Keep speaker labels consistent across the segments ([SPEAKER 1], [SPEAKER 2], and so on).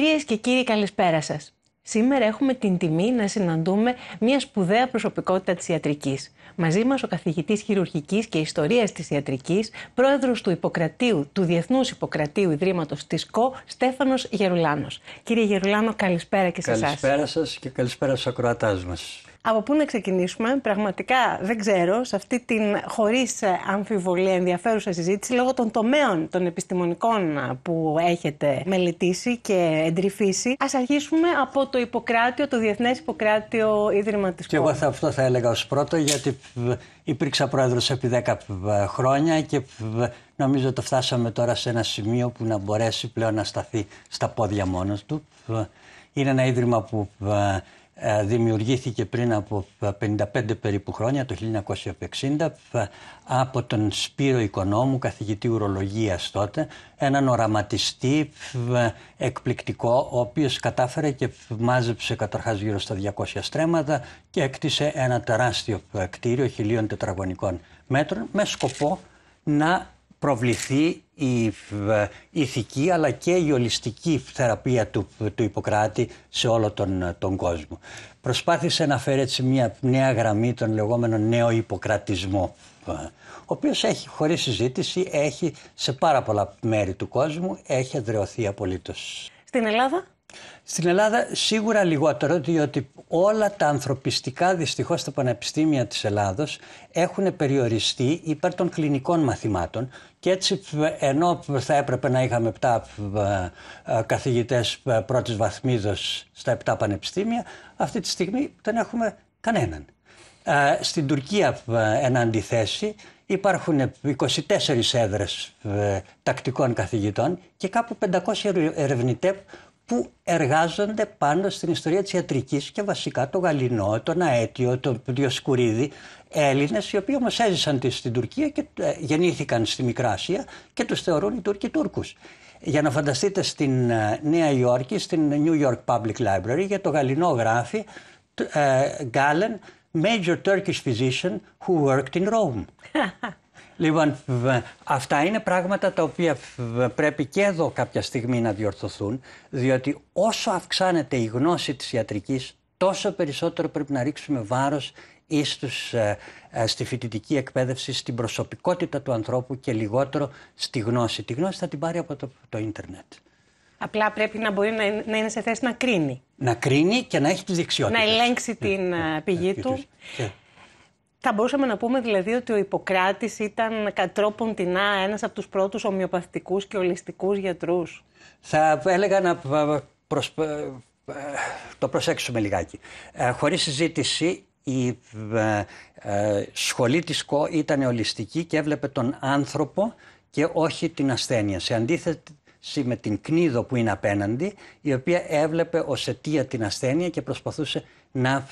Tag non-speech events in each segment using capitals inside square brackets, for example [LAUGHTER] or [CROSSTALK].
[SPEAKER 1] Κυρίες και κύριοι καλησπέρα σας. Σήμερα έχουμε την τιμή να συναντούμε μια σπουδαία προσωπικότητα της ιατρικής. Μαζί μας ο καθηγητής χειρουργικής και ιστορίας της ιατρικής, πρόεδρος του Ιπποκρατίου, του Διεθνούς Ιπποκρατίου Ιδρύματος της ΚΟ, Στέφανος Γερουλάνος. Κύριε Γερουλάνο, καλησπέρα και σε εσάς. Καλησπέρα
[SPEAKER 2] σας και καλησπέρα στους ακροατάς μας.
[SPEAKER 1] Από πού να ξεκινήσουμε, πραγματικά δεν ξέρω, σε αυτή την χωρίς ε, αμφιβολία ενδιαφέρουσα συζήτηση λόγω των τομέων των επιστημονικών ε, που έχετε μελετήσει και εντρυφήσει. Ας αρχίσουμε από το Υποκράτιο, το Διεθνές Υποκράτιο Ίδρυμα της Και εγώ θα,
[SPEAKER 2] αυτό θα έλεγα ως πρώτο γιατί ε, υπήρξα πρόεδρος επί 10 χρόνια και νομίζω το φτάσαμε τώρα σε ένα σημείο που να μπορέσει πλέον να σταθεί την χωρί πόδια μόνος του. Είναι ένα ίδρυμα που εχετε μελετησει και εντρυφησει Α αρχισουμε απο το ιπποκρατιο το διεθνε ιπποκρατιο ιδρυμα της και εγω θα αυτο θα ελεγα ω πρωτο γιατι υπηρξα προεδρο επι 10 χρονια και νομιζω το φτασαμε τωρα σε ενα σημειο που να μπορεσει πλεον να σταθει στα ποδια μόνος του ειναι ενα ιδρυμα που ε, δημιουργήθηκε πριν από 55 ε, περίπου χρόνια, το 1960, ε, από τον Σπύρο Οικονόμου, καθηγητή ουρολογίας τότε, έναν οραματιστή εκπληκτικό, ο οποίος κατάφερε και μάζεψε καταρχάς γύρω στα 200 στρέμματα και έκτισε ένα τεράστιο κτίριο χιλίων τετραγωνικών μέτρων με σκοπό να προβληθεί ε, η ηθική αλλά και η ολιστική θεραπεία του, του Ιπποκράτη σε όλο τον, ε, τον κόσμο. Προσπάθησε να φέρει έτσι μια νέα γραμμή, τον λεγόμενο νέο Ιπποκρατισμό, ε, ο οποίος έχει χωρίς συζήτηση, έχει σε πάρα πολλά μέρη του κόσμου, έχει εδρεωθεί απολύτως. Στην Ελλάδα? Στην Ελλάδα σίγουρα λιγότερο, διότι όλα τα ανθρωπιστικά δυστυχώς στα πανεπιστήμια της Ελλάδος έχουν περιοριστεί υπέρ των κλινικών μαθημάτων και έτσι ενώ θα έπρεπε να είχαμε 7 ε, ε, καθηγητές πρώτης βαθμίδος στα 7 πανεπιστήμια, αυτή τη στιγμή δεν έχουμε κανέναν. Ε, στην Τουρκία, εν αντιθέσει, υπάρχουν 24 έδρες τακτικών καθηγητών και κάπου 500 ερευνητέ που εργάζονται πάνω στην ιστορία της ιατρικής και βασικά το Γαλινό, τον Αέτιο, τον Διοσκουρίδη, Έλληνες οι οποίοι όμως έζησαν στην Τουρκία και ε, γεννήθηκαν στη Μικράσια και τους θεωρούν οι Τούρκοι Τούρκους. Για να φανταστείτε στην ε, Νέα Υόρκη, στην New York Public Library, για το γαλλινό γράφει ε, Γκάλεν, Major Turkish Physician who worked in Rome. [LAUGHS] Λοιπόν, αυτά είναι πράγματα τα οποία πρέπει και εδώ κάποια στιγμή να διορθωθούν, διότι όσο αυξάνεται η γνώση της ιατρικής, τόσο περισσότερο πρέπει να ρίξουμε βάρος ή ε, ε, στη φοιτητική εκπαίδευση, στην προσωπικότητα του ανθρώπου και λιγότερο στη γνώση. Τη γνώση θα την πάρει από το, ίντερνετ.
[SPEAKER 1] Απλά πρέπει να μπορεί να, είναι σε θέση να κρίνει.
[SPEAKER 2] Να κρίνει και να έχει τις δεξιότητες.
[SPEAKER 1] Να ελέγξει ναι, την ναι, ε, πηγή ναι, του. Θα μπορούσαμε να πούμε δηλαδή ότι ο Ιπποκράτης ήταν κατρόπον την ένας από τους πρώτους ομοιοπαθητικούς
[SPEAKER 2] και ολιστικούς γιατρούς. Θα έλεγα να ε, ε, το προσέξουμε λιγάκι. Ε, χωρίς συζήτηση η ε, σχολή της ΚΟ ήταν ολιστική και έβλεπε τον άνθρωπο και όχι την ασθένεια. Σε αντίθεση με την κνίδο που είναι απέναντι, η οποία έβλεπε ως αιτία την ασθένεια και προσπαθούσε να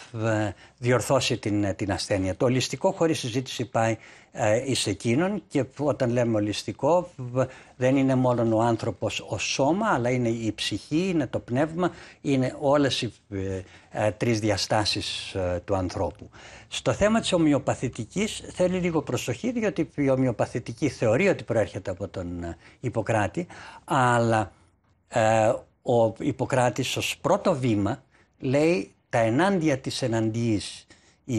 [SPEAKER 2] διορθώσει την, ασθένεια. Το ολιστικό χωρίς συζήτηση πάει ε, εις εκείνον και όταν λέμε ολιστικό δεν είναι μόνο ο άνθρωπος ο σώμα αλλά είναι η ψυχή, είναι το πνεύμα, είναι όλες οι ε, ε, τρεις διαστάσεις ε, του ανθρώπου. Στο θέμα της ομοιοπαθητικής θέλει λίγο προσοχή διότι η ομοιοπαθητική θεωρεί ότι προέρχεται από τον Ιπποκράτη αλλά ο Ιπποκράτης ως πρώτο βήμα λέει τα ενάντια της η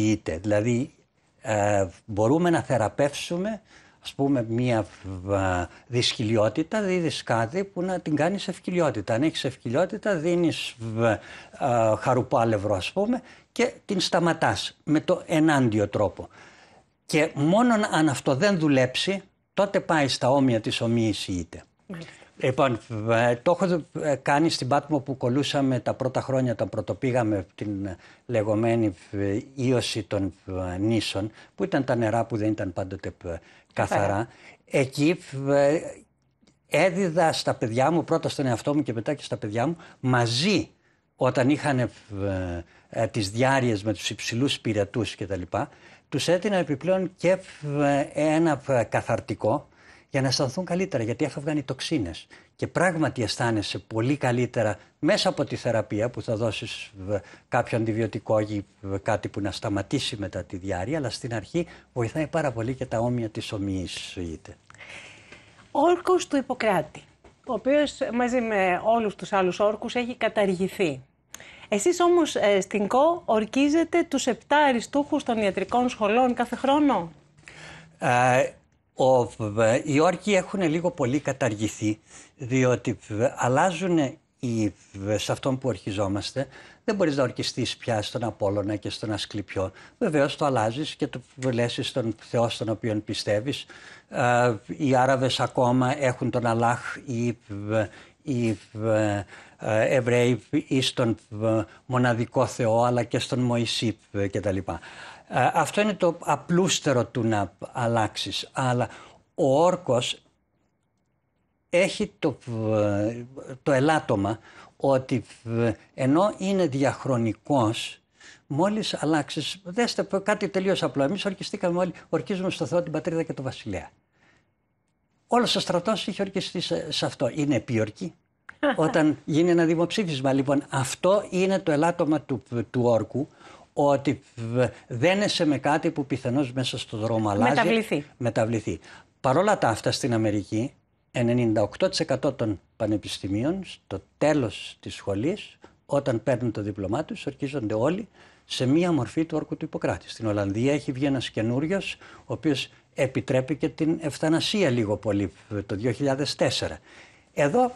[SPEAKER 2] είτε. Δηλαδή ε, μπορούμε να θεραπεύσουμε ας πούμε μια δυσκυλιότητα δίδεις κάτι που να την κάνεις ευκυλιότητα. Αν έχεις ευκυλιότητα δίνεις ε, χαρουπάλευρο ας πούμε και την σταματάς με το ενάντιο τρόπο. Και μόνο αν αυτό δεν δουλέψει τότε πάει στα όμοια της ομοίης είτε. Λοιπόν, ε, το έχω ε, κάνει στην Πάτμο που κολούσαμε τα πρώτα χρόνια όταν πρωτοπήγαμε την λεγόμενη ε, ίωση των νήσων, που ήταν τα νερά που δεν ήταν πάντοτε καθαρά. Εκεί έδιδα στα παιδιά μου, πρώτα στον εαυτό μου και μετά και στα παιδιά μου, μαζί όταν είχαν τις διάρειες με τους υψηλούς πυρετούς κτλ., τους έδινα επιπλέον και ένα καθαρτικό για να αισθανθούν καλύτερα, γιατί έφευγαν οι τοξίνες. Και πράγματι αισθάνεσαι πολύ καλύτερα μέσα από τη θεραπεία που θα δώσεις κάποιο αντιβιωτικό ή κάτι που να σταματήσει μετά τη διάρκεια, αλλά στην αρχή βοηθάει πάρα πολύ και τα όμοια της ομοιής.
[SPEAKER 1] Όρκος του Ιπποκράτη, ο οποίος μαζί με όλους τους άλλους όρκους έχει καταργηθεί. Εσείς όμως ε, στην ΚΟ ορκίζετε τους 7 αριστούχους των ιατρικών σχολών κάθε χρόνο.
[SPEAKER 2] Ε, οι όρκοι έχουν λίγο πολύ καταργηθεί, διότι αλλάζουν οι, σε αυτόν που ορχιζόμαστε. Δεν μπορείς να ορκιστείς πια στον Απόλλωνα και στον Ασκληπιό. Βεβαίως το αλλάζεις και το λες στον Θεό στον οποίο πιστεύεις. Ε, οι Άραβες ακόμα έχουν τον Αλάχ, οι, οι ε, Εβραίοι ή στον μοναδικό Θεό αλλά και στον Μωυσή κτλ. Ε, αυτό είναι το απλούστερο του να αλλάξεις. Αλλά ο όρκος έχει το, ε, το ελάττωμα ότι ε, ενώ είναι διαχρονικός, μόλις αλλάξεις, δέστε κάτι τελείως απλό, εμείς ορκιστήκαμε όλοι, ορκίζουμε στο Θεό την Πατρίδα και το Βασιλεία. Όλος ο στρατός είχε ορκιστεί σε, αυτό. Είναι επιορκή. [LAUGHS] Όταν γίνει ένα δημοψήφισμα, λοιπόν, αυτό είναι το ελάττωμα του, του όρκου, ότι δένεσαι με κάτι που πιθανώς μέσα στο δρόμο αλλάζει. Μεταβληθεί. Παρόλα τα αυτά στην Αμερική, 98% των πανεπιστημίων στο τέλος της σχολής, όταν παίρνουν το διπλωμά τους, ορκίζονται όλοι σε μία μορφή του όρκου του Ιπποκράτη. Στην Ολλανδία έχει βγει ένας καινούριος, ο οποίος επιτρέπει και την ευθανασία λίγο πολύ το 2004. Εδώ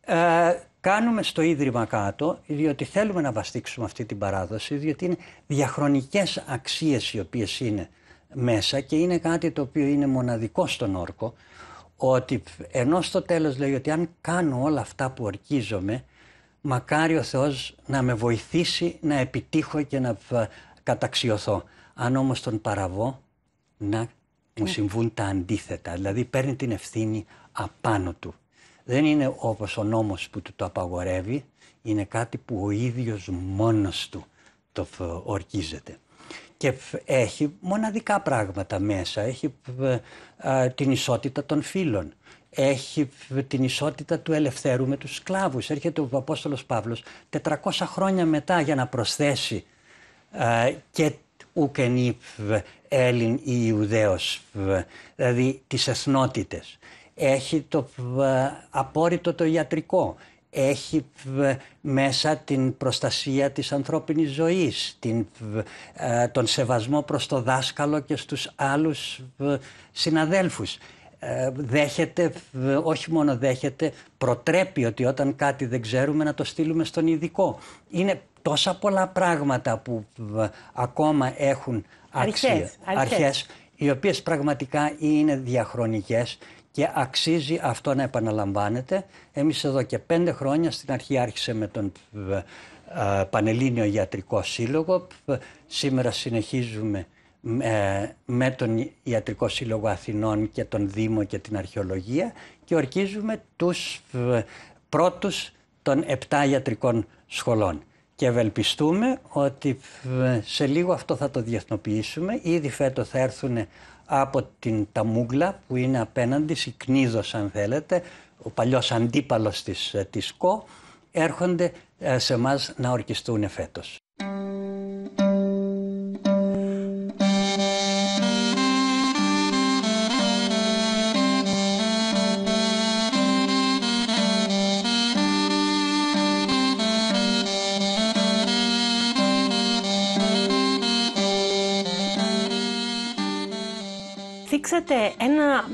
[SPEAKER 2] ε, κάνουμε στο Ίδρυμα κάτω, διότι θέλουμε να βαστίξουμε αυτή την παράδοση, διότι είναι διαχρονικές αξίες οι οποίες είναι μέσα και είναι κάτι το οποίο είναι μοναδικό στον όρκο, ότι ενώ στο τέλος λέει ότι αν κάνω όλα αυτά που ορκίζομαι, μακάρι ο Θεός να με βοηθήσει να επιτύχω και να καταξιωθώ. Αν όμως τον παραβώ, να μου ναι. συμβούν τα αντίθετα. Δηλαδή παίρνει την ευθύνη απάνω του δεν είναι όπως ο νόμος που του το απαγορεύει, είναι κάτι που ο ίδιος μόνος του το ορκίζεται. Και έχει μοναδικά πράγματα μέσα. Έχει την ισότητα των φίλων. Έχει την ισότητα του ελευθέρου με τους σκλάβους. Έρχεται ο Απόστολος Παύλος 400 χρόνια μετά για να προσθέσει και ουκενή Έλλην ή Ιουδαίος, δηλαδή τις εθνότητες έχει το ε, απόρριτο το ιατρικό, έχει ε, μέσα την προστασία της ανθρώπινης ζωής, την, ε, τον σεβασμό προς το δάσκαλο και στους άλλους συναδέλφους. Δέχεται, όχι μόνο δέχεται, προτρέπει ότι όταν κάτι δεν ξέρουμε να το στείλουμε στον ειδικό. Είναι τόσα πολλά πράγματα που ακόμα έχουν αξία. Αρχές, οι οποίες πραγματικά είναι διαχρονικές και αξίζει αυτό να επαναλαμβάνεται. Εμείς εδώ και πέντε χρόνια, στην αρχή άρχισε με τον ε, ε, Πανελλήνιο Ιατρικό Σύλλογο, ε, σήμερα συνεχίζουμε με τον Ιατρικό Σύλλογο Αθηνών και τον Δήμο και την Αρχαιολογία και ορκίζουμε τους πρώτους των επτά ιατρικών σχολών. Και ευελπιστούμε ότι σε λίγο αυτό θα το διεθνοποιήσουμε. Ήδη φέτος θα έρθουν από την Ταμούγλα που είναι απέναντι, Κνίδος αν θέλετε, ο παλιός αντίπαλος της, ε, της ΚΟ, έρχονται ε, σε εμάς να ορκιστούν φέτος.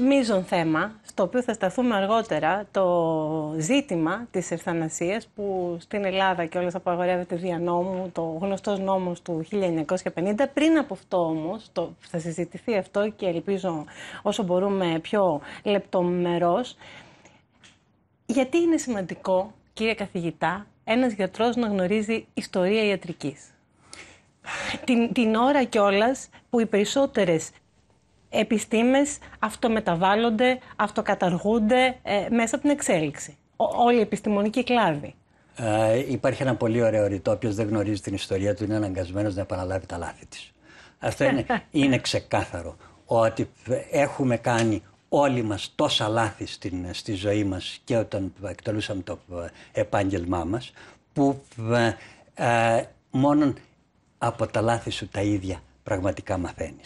[SPEAKER 1] μείζον θέμα, στο οποίο θα σταθούμε αργότερα, το ζήτημα της ευθανασίας που στην Ελλάδα και όλες απαγορεύεται δια νόμου, το γνωστός νόμος του 1950. Πριν από αυτό όμως, το, θα συζητηθεί αυτό και ελπίζω όσο μπορούμε πιο λεπτομερώς, γιατί είναι σημαντικό, κύριε καθηγητά, ένας γιατρός να γνωρίζει ιστορία ιατρικής. Την, την ώρα κιόλας που οι περισσότερες επιστήμες αυτομεταβάλλονται, αυτοκαταργούνται ε, μέσα από την εξέλιξη. όλη η επιστημονική κλάδη.
[SPEAKER 2] Ε, υπάρχει ένα πολύ ωραίο ρητό. Όποιος δεν γνωρίζει την ιστορία του είναι αναγκασμένος να επαναλάβει τα λάθη της. Αυτό είναι, [LAUGHS] είναι ξεκάθαρο. Ότι έχουμε κάνει όλοι μας τόσα λάθη στην, στη ζωή μας και όταν εκτελούσαμε το ε, επάγγελμά μας που ε, από τα λάθη σου τα ίδια πραγματικά μαθαίνεις.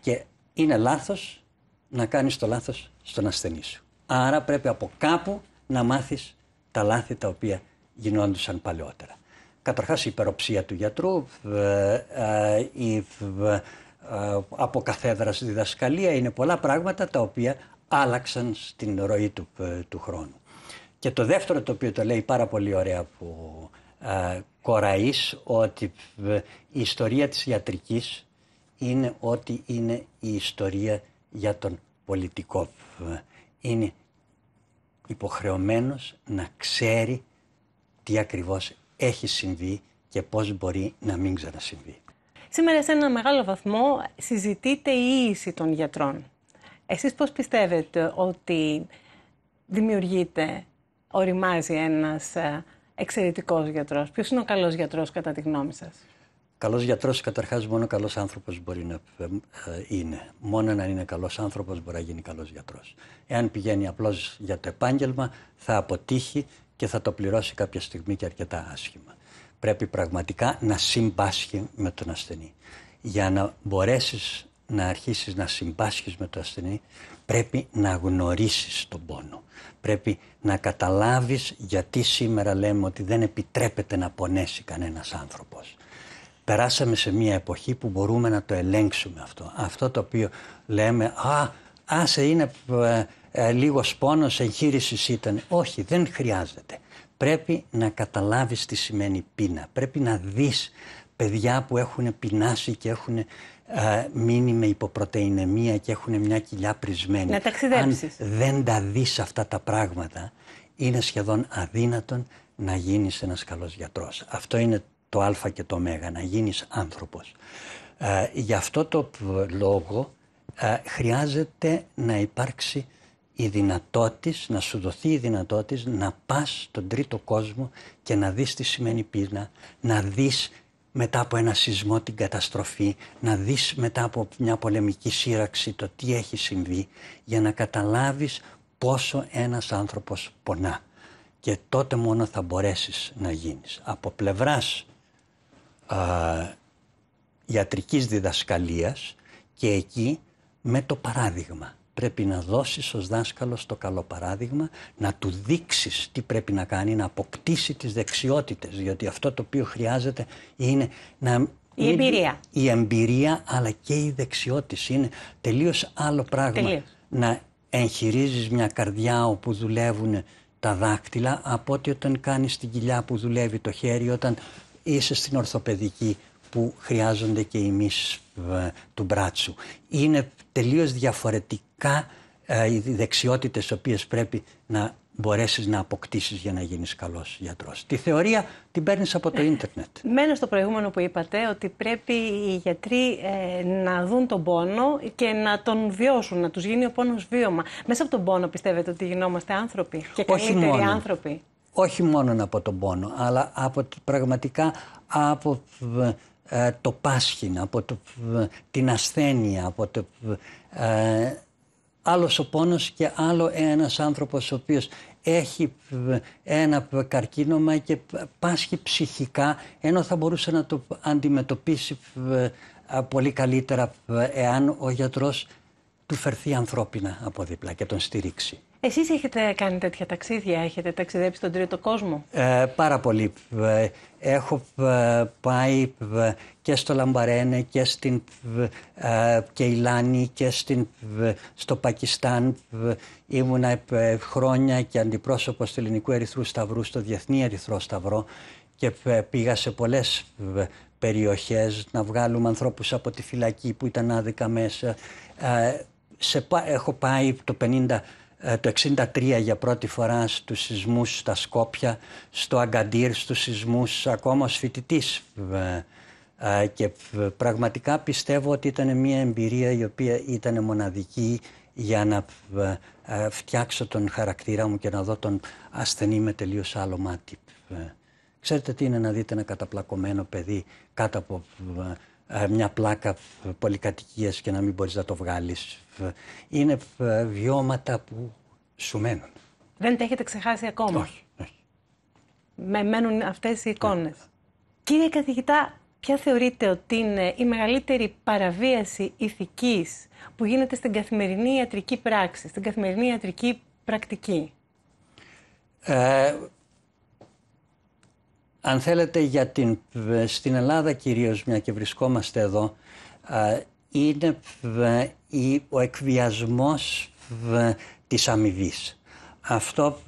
[SPEAKER 2] Και είναι λάθος να κάνεις το λάθος στον ασθενή σου. Άρα πρέπει από κάπου να μάθεις τα λάθη τα οποία γινόντουσαν παλαιότερα. Καταρχάς η υπεροψία του γιατρού, ε, η ε, αποκαθέδρας διδασκαλία, είναι πολλά πράγματα τα οποία άλλαξαν στην ροή του, ε, του χρόνου. Και το δεύτερο το οποίο το λέει πάρα πολύ ωραία από Κοραής, ότι η ιστορία της ιατρικής είναι ότι είναι η ιστορία για τον πολιτικό. Είναι υποχρεωμένος να ξέρει τι ακριβώς έχει συμβεί και πώς μπορεί να μην ξανασυμβεί.
[SPEAKER 1] Σήμερα σε ένα μεγάλο βαθμό συζητείται η ίση των γιατρών. Εσείς πώς πιστεύετε ότι δημιουργείται, οριμάζει ένας ε, εξαιρετικός γιατρός. Ποιος είναι ο καλός γιατρός κατά τη γνώμη σας.
[SPEAKER 2] Καλός γιατρός, καταρχάς, μόνο καλός άνθρωπος μπορεί να ε, ε, είναι. Μόνο να είναι καλός άνθρωπος μπορεί να γίνει καλός γιατρός. Εάν πηγαίνει απλώς για το επάγγελμα, θα αποτύχει και θα το πληρώσει κάποια στιγμή και αρκετά άσχημα. Πρέπει πραγματικά να συμπάσχει με τον ασθενή. Για να μπορέσεις να αρχίσεις να συμπάσχεις με τον ασθενή, πρέπει να γνωρίσεις τον πόνο. Πρέπει να καταλάβεις γιατί σήμερα λέμε ότι δεν επιτρέπεται να πονέσει κανένας άνθρωπος περάσαμε σε μια εποχή που μπορούμε να το ελέγξουμε αυτό. Αυτό το οποίο λέμε, α, άσε είναι ε, ε, λίγος σπόνος, εγχείρησης ήταν. Όχι, δεν χρειάζεται. Πρέπει να καταλάβεις τι σημαίνει πείνα. Πρέπει να δεις παιδιά που έχουν πεινάσει και έχουν ε, μείνει με υποπρωτεϊνεμία και έχουν μια κοιλιά πρισμένη. Να ταξιδέψεις. Αν δεν τα δεις αυτά τα πράγματα, είναι σχεδόν αδύνατον να γίνεις ένας καλός γιατρός. Αυτό είναι το α και το μέγα, να γίνεις άνθρωπος. Ε, γι' αυτό το λόγο ε, χρειάζεται να υπάρξει η δυνατότης, να σου δοθεί η δυνατότης να πας στον τρίτο κόσμο και να δεις τι σημαίνει πείνα, να δεις μετά από ένα σεισμό την καταστροφή, να δεις μετά από μια πολεμική σύραξη το τι έχει συμβεί, για να καταλάβεις πόσο ένας άνθρωπος πονά. Και τότε μόνο θα μπορέσεις να γίνεις. Από πλευράς ιατρικής διδασκαλίας και εκεί με το παράδειγμα. Πρέπει να δώσεις ως δάσκαλος το καλό παράδειγμα, να του δείξεις τι πρέπει να κάνει, να αποκτήσει τις δεξιότητες, διότι αυτό το οποίο χρειάζεται είναι να... Η εμπειρία. Η εμπειρία αλλά και η δεξιότηση είναι τελείως άλλο πράγμα. Να εγχειρίζεις μια καρδιά όπου δουλεύουν τα δάκτυλα από ότι όταν κάνεις την κοιλιά που δουλεύει το χέρι, όταν είσαι στην ορθοπαιδική που χρειάζονται και οι μυς ε, του μπράτσου. Είναι τελείως διαφορετικά ε, οι δεξιότητες οι οποίες πρέπει να μπορέσεις να αποκτήσεις για να γίνεις καλός γιατρός. Τη θεωρία την παίρνεις από το ίντερνετ.
[SPEAKER 1] Μένω στο προηγούμενο που είπατε ότι πρέπει οι γιατροί ε, να δουν τον πόνο και να τον βιώσουν, να τους γίνει ο πόνος βίωμα. Μέσα από τον πόνο πιστεύετε ότι γινόμαστε άνθρωποι και άνθρωποι
[SPEAKER 2] όχι μόνο από τον πόνο, αλλά από, πραγματικά από ε, το πάσχιν, από ε, την ασθένεια, από το, ε, άλλος ο πόνος και άλλο ένας άνθρωπος ο οποίος έχει ε, ένα καρκίνωμα και πάσχει ψυχικά ενώ θα μπορούσε να το αντιμετωπίσει πολύ καλύτερα εάν ο γιατρός του φερθεί ανθρώπινα από δίπλα και τον στηρίξει.
[SPEAKER 1] Εσείς έχετε κάνει τέτοια ταξίδια, έχετε ταξιδέψει στον τρίτο κόσμο.
[SPEAKER 2] Ε, πάρα πολύ. Ε, έχω ε, πάει ε, και στο Λαμπαρένε και στην Κεϊλάνη και στην, στο Πακιστάν. Ήμουνα χρόνια και αντιπρόσωπος του Ελληνικού Ερυθρού Σταυρού στο Διεθνή Ερυθρό Σταυρό και πήγα σε πολλές περιοχές να βγάλουμε ανθρώπους από τη φυλακή που ήταν άδικα μέσα. σε, έχω πάει το 50 ε, το 1963 για πρώτη φορά στους σεισμούς στα Σκόπια, στο Αγκαντήρ, στους σεισμούς ακόμα ως φοιτητής. Ε, και ε, πραγματικά πιστεύω ότι ήταν μια εμπειρία η οποία ήταν μοναδική για να φτιάξω τον χαρακτήρα μου και να δω τον ασθενή με τελείως άλλο μάτι. Ξέρετε τι είναι να δείτε ένα καταπλακωμένο παιδί κάτω από ε, μια πλάκα πολυκατοικίας και να μην μπορείς να το βγάλεις. Είναι βιώματα που σου μένουν.
[SPEAKER 1] Δεν τα έχετε ξεχάσει ακόμα. Όχι, Με μένουν αυτές οι εικόνες. Ναι. Κύριε καθηγητά, ποια θεωρείτε ότι είναι η μεγαλύτερη παραβίαση ηθικής που γίνεται στην καθημερινή ιατρική πράξη, στην καθημερινή ιατρική πρακτική.
[SPEAKER 2] Ε, αν θέλετε για την, στην Ελλάδα κυρίως μια και βρισκόμαστε εδώ είναι ο εκβιασμός της αμοιβή. Αυτό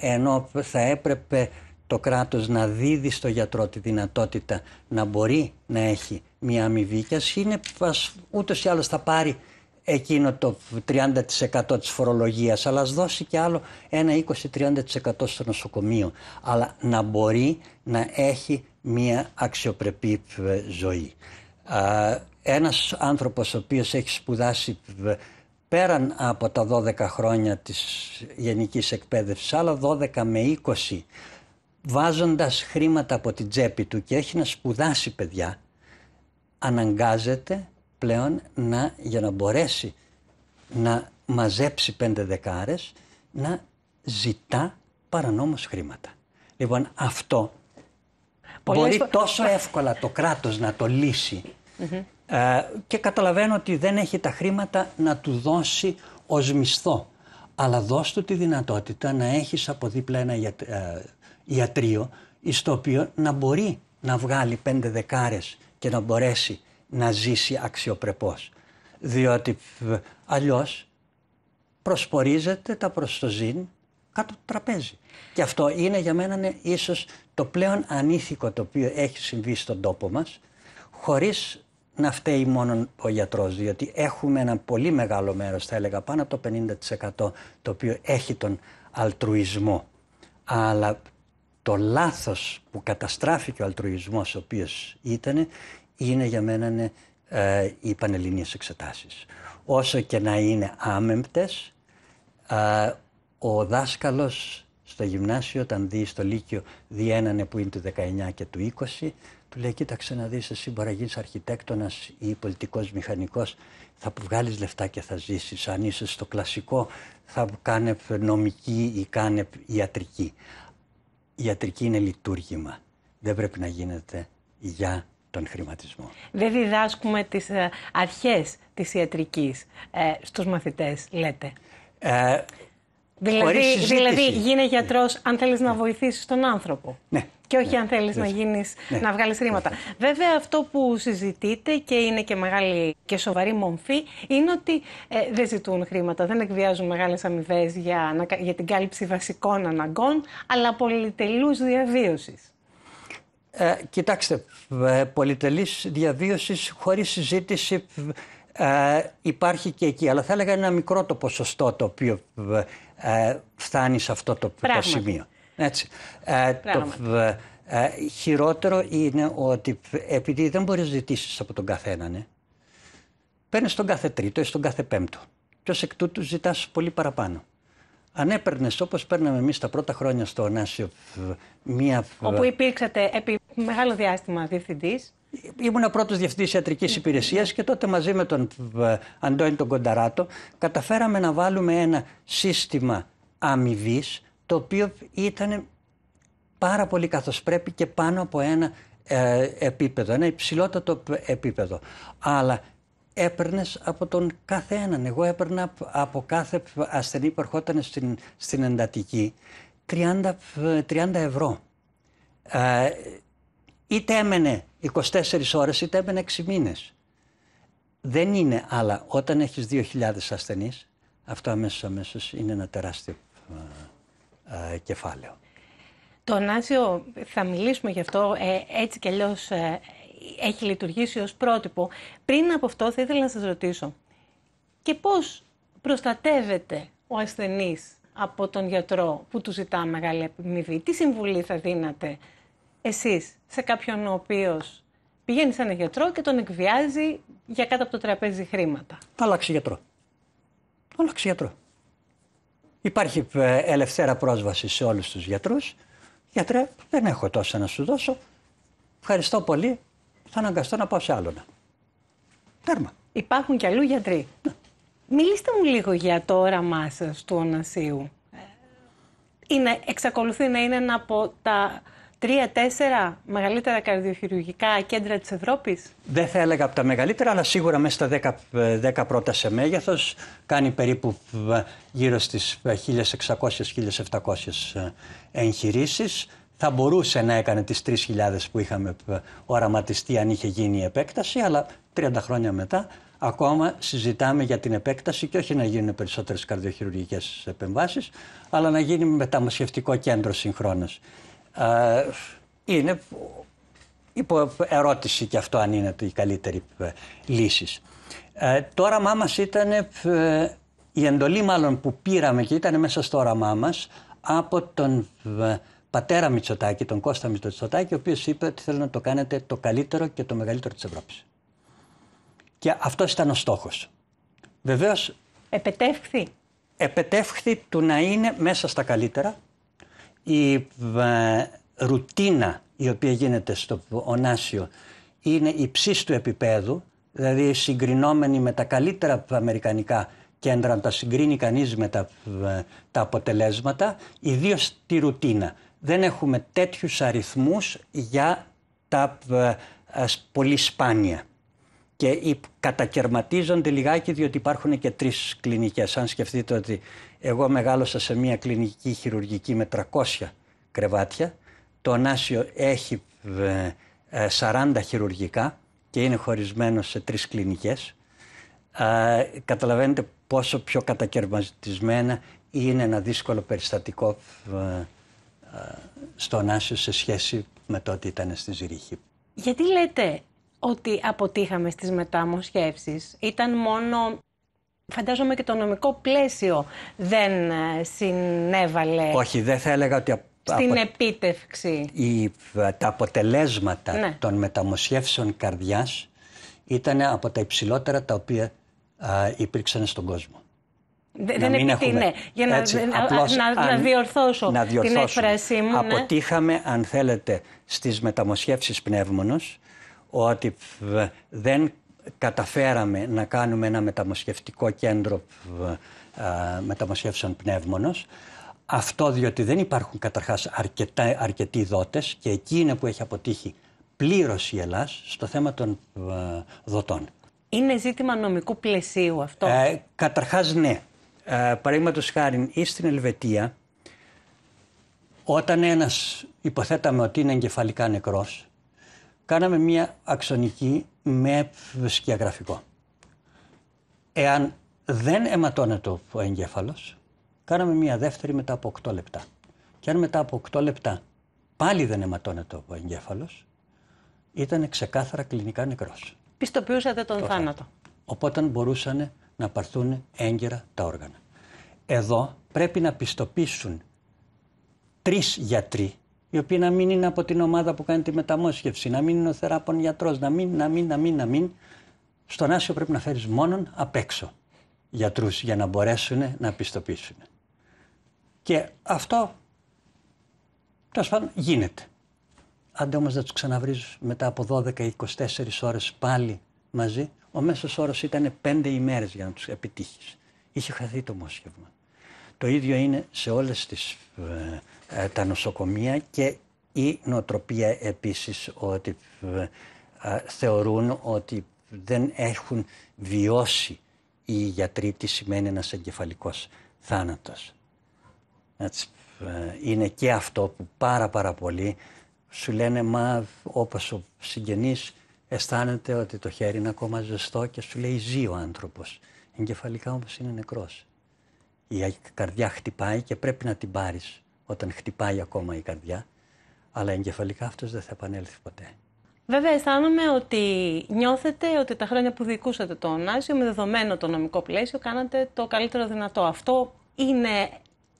[SPEAKER 2] ενώ θα έπρεπε το κράτος να δίδει στο γιατρό τη δυνατότητα να μπορεί να έχει μια αμοιβή και ας είναι, ούτως ή άλλως θα πάρει εκείνο το 30% της φορολογίας, αλλά ας δώσει και άλλο ένα 20-30% στο νοσοκομείο. Αλλά να μπορεί να έχει μια αξιοπρεπή ε, ζωή. Ένας άνθρωπος ο οποίος έχει σπουδάσει ε, πέραν από τα 12 χρόνια της γενικής εκπαίδευσης, άλλα 12 με 20, βάζοντας χρήματα από την τσέπη του και έχει να σπουδάσει παιδιά, αναγκάζεται πλέον να, για να μπορέσει να μαζέψει πέντε δεκάρες, να ζητά παρανόμως χρήματα. Λοιπόν, αυτό
[SPEAKER 1] μπορεί τόσο
[SPEAKER 2] εύκολα το κράτος να το λυσει ε, και καταλαβαίνω ότι δεν έχει τα χρήματα να του δώσει ως μισθό. Αλλά δώσ' του τη δυνατότητα να έχεις από δίπλα ένα ε, ιατρείο στο οποίο να μπορεί να βγάλει πέντε δεκάρες και να μπορέσει να ζήσει αξιοπρεπώς. Διότι αλλιώς προσπορίζεται τα προστοζήν κάτω του τραπέζι. Και αυτό είναι για μένα είναι ίσως το πλέον ανήθικο το οποίο έχει συμβεί στον τόπο μας, χωρίς να φταίει μόνο ο γιατρός, διότι έχουμε ένα πολύ μεγάλο μέρος, θα έλεγα πάνω από το 50% το οποίο έχει τον αλτρουισμό. Αλλά το λάθος που καταστράφηκε ο αλτρουισμός ο οποίος ήταν είναι για μένα ε, οι πανελληνίες εξετάσεις. Όσο και να είναι άμεμπτες, ε, ο δάσκαλος στο γυμνάσιο, όταν δει στο Λύκειο, δει έναν που είναι του 19 και του 20, του λέει, κοίταξε να δεις, εσύ μπορεί να γίνεις αρχιτέκτονας ή πολιτικός μηχανικός, θα βγάλεις λεφτά και θα ζήσεις. Αν είσαι στο κλασικό, θα κάνε νομική ή κάνε ιατρική. Η ιατρική είναι λειτουργήμα. Δεν πρέπει να γίνεται για τον χρηματισμό.
[SPEAKER 1] Δεν διδάσκουμε τις ε, αρχές της ιατρικής ε, στους μαθητές, λέτε.
[SPEAKER 2] Ε, δηλαδή, δηλαδή γίνε
[SPEAKER 1] ναι. γιατρός αν θέλεις να ναι. βοηθήσεις τον άνθρωπο. Ναι. Και όχι ναι. αν θέλεις να, γίνεις, να βγάλεις χρήματα. Βέβαια αυτό που συζητείτε και είναι και μεγάλη και σοβαρή μομφή είναι ότι ε, δεν ζητούν χρήματα, δεν εκβιάζουν μεγάλες αμοιβές για, για την κάλυψη βασικών αναγκών αλλά πολυτελούς διαβίωσης.
[SPEAKER 2] Ε, κοιτάξτε, ε, πολυτελής διαβίωσης χωρίς συζήτηση ε, υπάρχει και εκεί. Αλλά θα έλεγα ένα μικρό το ποσοστό το οποίο ε, φτάνει σε αυτό το, το σημείο. Έτσι. το, χειρότερο είναι ότι επειδή δεν μπορείς να ζητήσεις από τον καθέναν, ναι, παίρνεις τον κάθε τρίτο ή τον κάθε πέμπτο. Και ως εκ τούτου ζητάς πολύ παραπάνω αν έπαιρνες όπως παίρναμε εμείς τα πρώτα χρόνια στο Νάσιο, μία. Όπου
[SPEAKER 1] υπήρξατε επί μεγάλο διάστημα διευθυντής.
[SPEAKER 2] Ήμουν πρώτος διευθυντής ιατρικής υπηρεσίας και τότε μαζί με τον Αντώνη τον Κονταράτο καταφέραμε να βάλουμε ένα σύστημα αμοιβής το οποίο ήταν πάρα πολύ καθώς πρέπει και πάνω από ένα ε, επίπεδο, ένα υψηλότατο επίπεδο. Αλλά έπαιρνες από τον κάθε έναν. Εγώ έπαιρνα από κάθε ασθενή που ερχόταν στην, στην εντατική 30, 30 ε, ευρώ. Ε, είτε έμενε 24 ώρες, είτε έμενε 6 μήνες. Δεν είναι άλλα. Όταν έχεις 2.000 ασθενείς, αυτό αμέσως αμέσως είναι ένα τεράστιο ε, ε, κεφάλαιο.
[SPEAKER 1] Τον Νάσιο, θα μιλήσουμε γι' αυτό, έτσι κι αλλιώς έχει λειτουργήσει ως πρότυπο. Πριν από αυτό θα ήθελα να σας ρωτήσω και πώς προστατεύεται ο ασθενής από τον γιατρό που του ζητά μεγάλη επιμηδή. Τι συμβουλή θα δίνατε εσείς σε κάποιον ο οποίος πηγαίνει σε ένα γιατρό και τον εκβιάζει για κάτω από το τραπέζι χρήματα.
[SPEAKER 2] Αλλάξει γιατρό. Αλλάξει γιατρό. Υπάρχει ε, ελευθέρα πρόσβαση σε όλους τους γιατρούς. Γιατρέ, δεν έχω τόσα να σου δώσω. Ευχαριστώ πολύ θα αναγκαστώ να πάω σε άλλον. Τέρμα. Υπάρχουν κι αλλού γιατροί.
[SPEAKER 1] Ναι. Μιλήστε μου λίγο για το όραμά σας του Ωνασίου. Είναι, εξακολουθεί να είναι ένα από τα τρία-τέσσερα μεγαλύτερα καρδιοχειρουργικά κέντρα της Ευρώπης.
[SPEAKER 2] Δεν θα έλεγα από τα μεγαλύτερα, αλλά σίγουρα μέσα στα 10, πρώτα σε μέγεθος κάνει περίπου ε, γύρω στις 1.600-1.700 ε, ε, εγχειρήσεις θα μπορούσε να έκανε τις 3.000 που είχαμε οραματιστεί αν είχε γίνει η επέκταση, αλλά 30 χρόνια μετά ακόμα συζητάμε για την επέκταση και όχι να γίνουν περισσότερες καρδιοχειρουργικές επεμβάσεις, αλλά να γίνει μεταμοσχευτικό κέντρο συγχρόνως. Είναι υπό ερώτηση και αυτό αν είναι η καλύτερη λύσης. Ε, το όραμά μας ήταν, η εντολή μάλλον που πήραμε και ήταν μέσα στο όραμά μας, από τον πατέρα Μητσοτάκη, τον Κώστα Μητσοτάκη, ο οποίος είπε ότι θέλω να το κάνετε το καλύτερο και το μεγαλύτερο της Ευρώπης. Και αυτός ήταν ο στόχος. Βεβαίως. Επετεύχθη. Επετεύχθη του να είναι μέσα στα καλύτερα. Η ρουτίνα η οποία γίνεται στο Ονάσιο είναι υψής του επίπεδου, δηλαδή συγκρινόμενη με τα καλύτερα αμερικανικά κέντρα, να τα συγκρίνει κανείς με τα, τα αποτελέσματα, ιδίως τη ρουτίνα δεν έχουμε τέτοιους αριθμούς για τα ε, ε, πολύ σπάνια. Και κατακαιρματίζονται λιγάκι διότι υπάρχουν και τρεις κλινικές. Αν σκεφτείτε ότι εγώ μεγάλωσα σε μια κλινική χειρουργική με 300 κρεβάτια, το Ανάσιο έχει 40 ε, χειρουργικά και είναι χωρισμένο σε τρεις κλινικές. Καταλαβαίνετε πόσο πιο κατακαιρματισμένα είναι ένα δύσκολο περιστατικό στο Άσιο σε σχέση με το ότι ήταν στη Ζηρίχη.
[SPEAKER 1] Γιατί λέτε ότι αποτύχαμε στις μεταμοσχεύσεις. Ήταν μόνο Φαντάζομαι και το νομικό πλαίσιο δεν ε, συνέβαλε. Όχι,
[SPEAKER 2] δεν θα έλεγα ότι. Στην
[SPEAKER 1] επίτευξη.
[SPEAKER 2] Ε, τα αποτελέσματα ναι. των μεταμοσχεύσεων καρδιάς ήταν από τα υψηλότερα τα οποία α, ε, υπήρξαν στον κόσμο.
[SPEAKER 1] Δεν να μην Ναι. Για να, διορθώσω την έκφρασή μου. Ναι.
[SPEAKER 2] Αποτύχαμε, αν θέλετε, στις μεταμοσχεύσεις πνεύμονος, ότι δεν καταφέραμε να κάνουμε ένα μεταμοσχευτικό κέντρο μεταμοσχεύσεων πνεύμονος. Αυτό διότι δεν υπάρχουν καταρχάς αρκετοί δότες και εκεί είναι που έχει αποτύχει πλήρως η Ελλάς στο θέμα των δοτών.
[SPEAKER 1] Είναι ζήτημα νομικού πλαισίου αυτό.
[SPEAKER 2] Ε, καταρχάς ναι. Ε, Παραδείγματος χάρη, ή στην Ελβετία, όταν ένας υποθέταμε ότι είναι εγκεφαλικά νεκρός, κάναμε μία αξονική με σκιαγραφικό. Εάν δεν αιματώνεται ο εγκέφαλος, κάναμε μία δεύτερη μετά από 8 λεπτά. Και αν μετά από 8 λεπτά πάλι δεν αιματώνεται ο εγκέφαλος, ήταν ξεκάθαρα κλινικά νεκρός.
[SPEAKER 1] Πιστοποιούσατε τον θάνατο.
[SPEAKER 2] Οπότε μπορούσαν να πάρθουν έγκαιρα τα όργανα. Εδώ πρέπει να πιστοποιήσουν τρεις γιατροί, οι οποίοι να μην είναι από την ομάδα που κάνει τη μεταμόσχευση, να μην είναι ο θεράπων γιατρός, να μην, να μην, να μην, να μην. Στον Άσιο πρέπει να φέρεις μόνον απ' έξω γιατρούς, για να μπορέσουν να πιστοποιήσουν. Και αυτό, τέλος πάντων, γίνεται. Άντε όμως να τους ξαναβρίζεις μετά από 12-24 ώρες πάλι μαζί, ο μέσος όρος ήταν πέντε ημέρες για να τους επιτύχεις. Είχε χαθεί το μόσχευμα. Το ίδιο είναι σε όλες ε, ε, τα νοσοκομεία και η νοοτροπία επίσης ότι ε, ε, θεωρούν ότι δεν έχουν βιώσει οι γιατροί τι σημαίνει ένας εγκεφαλικός θάνατος. είναι και αυτό που πάρα πάρα πολύ σου λένε μα όπως ο συγγενής αισθάνεται ότι το χέρι είναι ακόμα ζεστό και σου λέει ζει ο άνθρωπος. Εγκεφαλικά όμως είναι νεκρός. Η καρδιά χτυπάει και πρέπει να την πάρεις όταν χτυπάει ακόμα η καρδιά, αλλά εγκεφαλικά αυτός δεν θα επανέλθει ποτέ.
[SPEAKER 1] Βέβαια, αισθάνομαι ότι νιώθετε ότι τα χρόνια που δικούσατε το Ωνάσιο, με δεδομένο το νομικό πλαίσιο, κάνατε το καλύτερο δυνατό. Αυτό είναι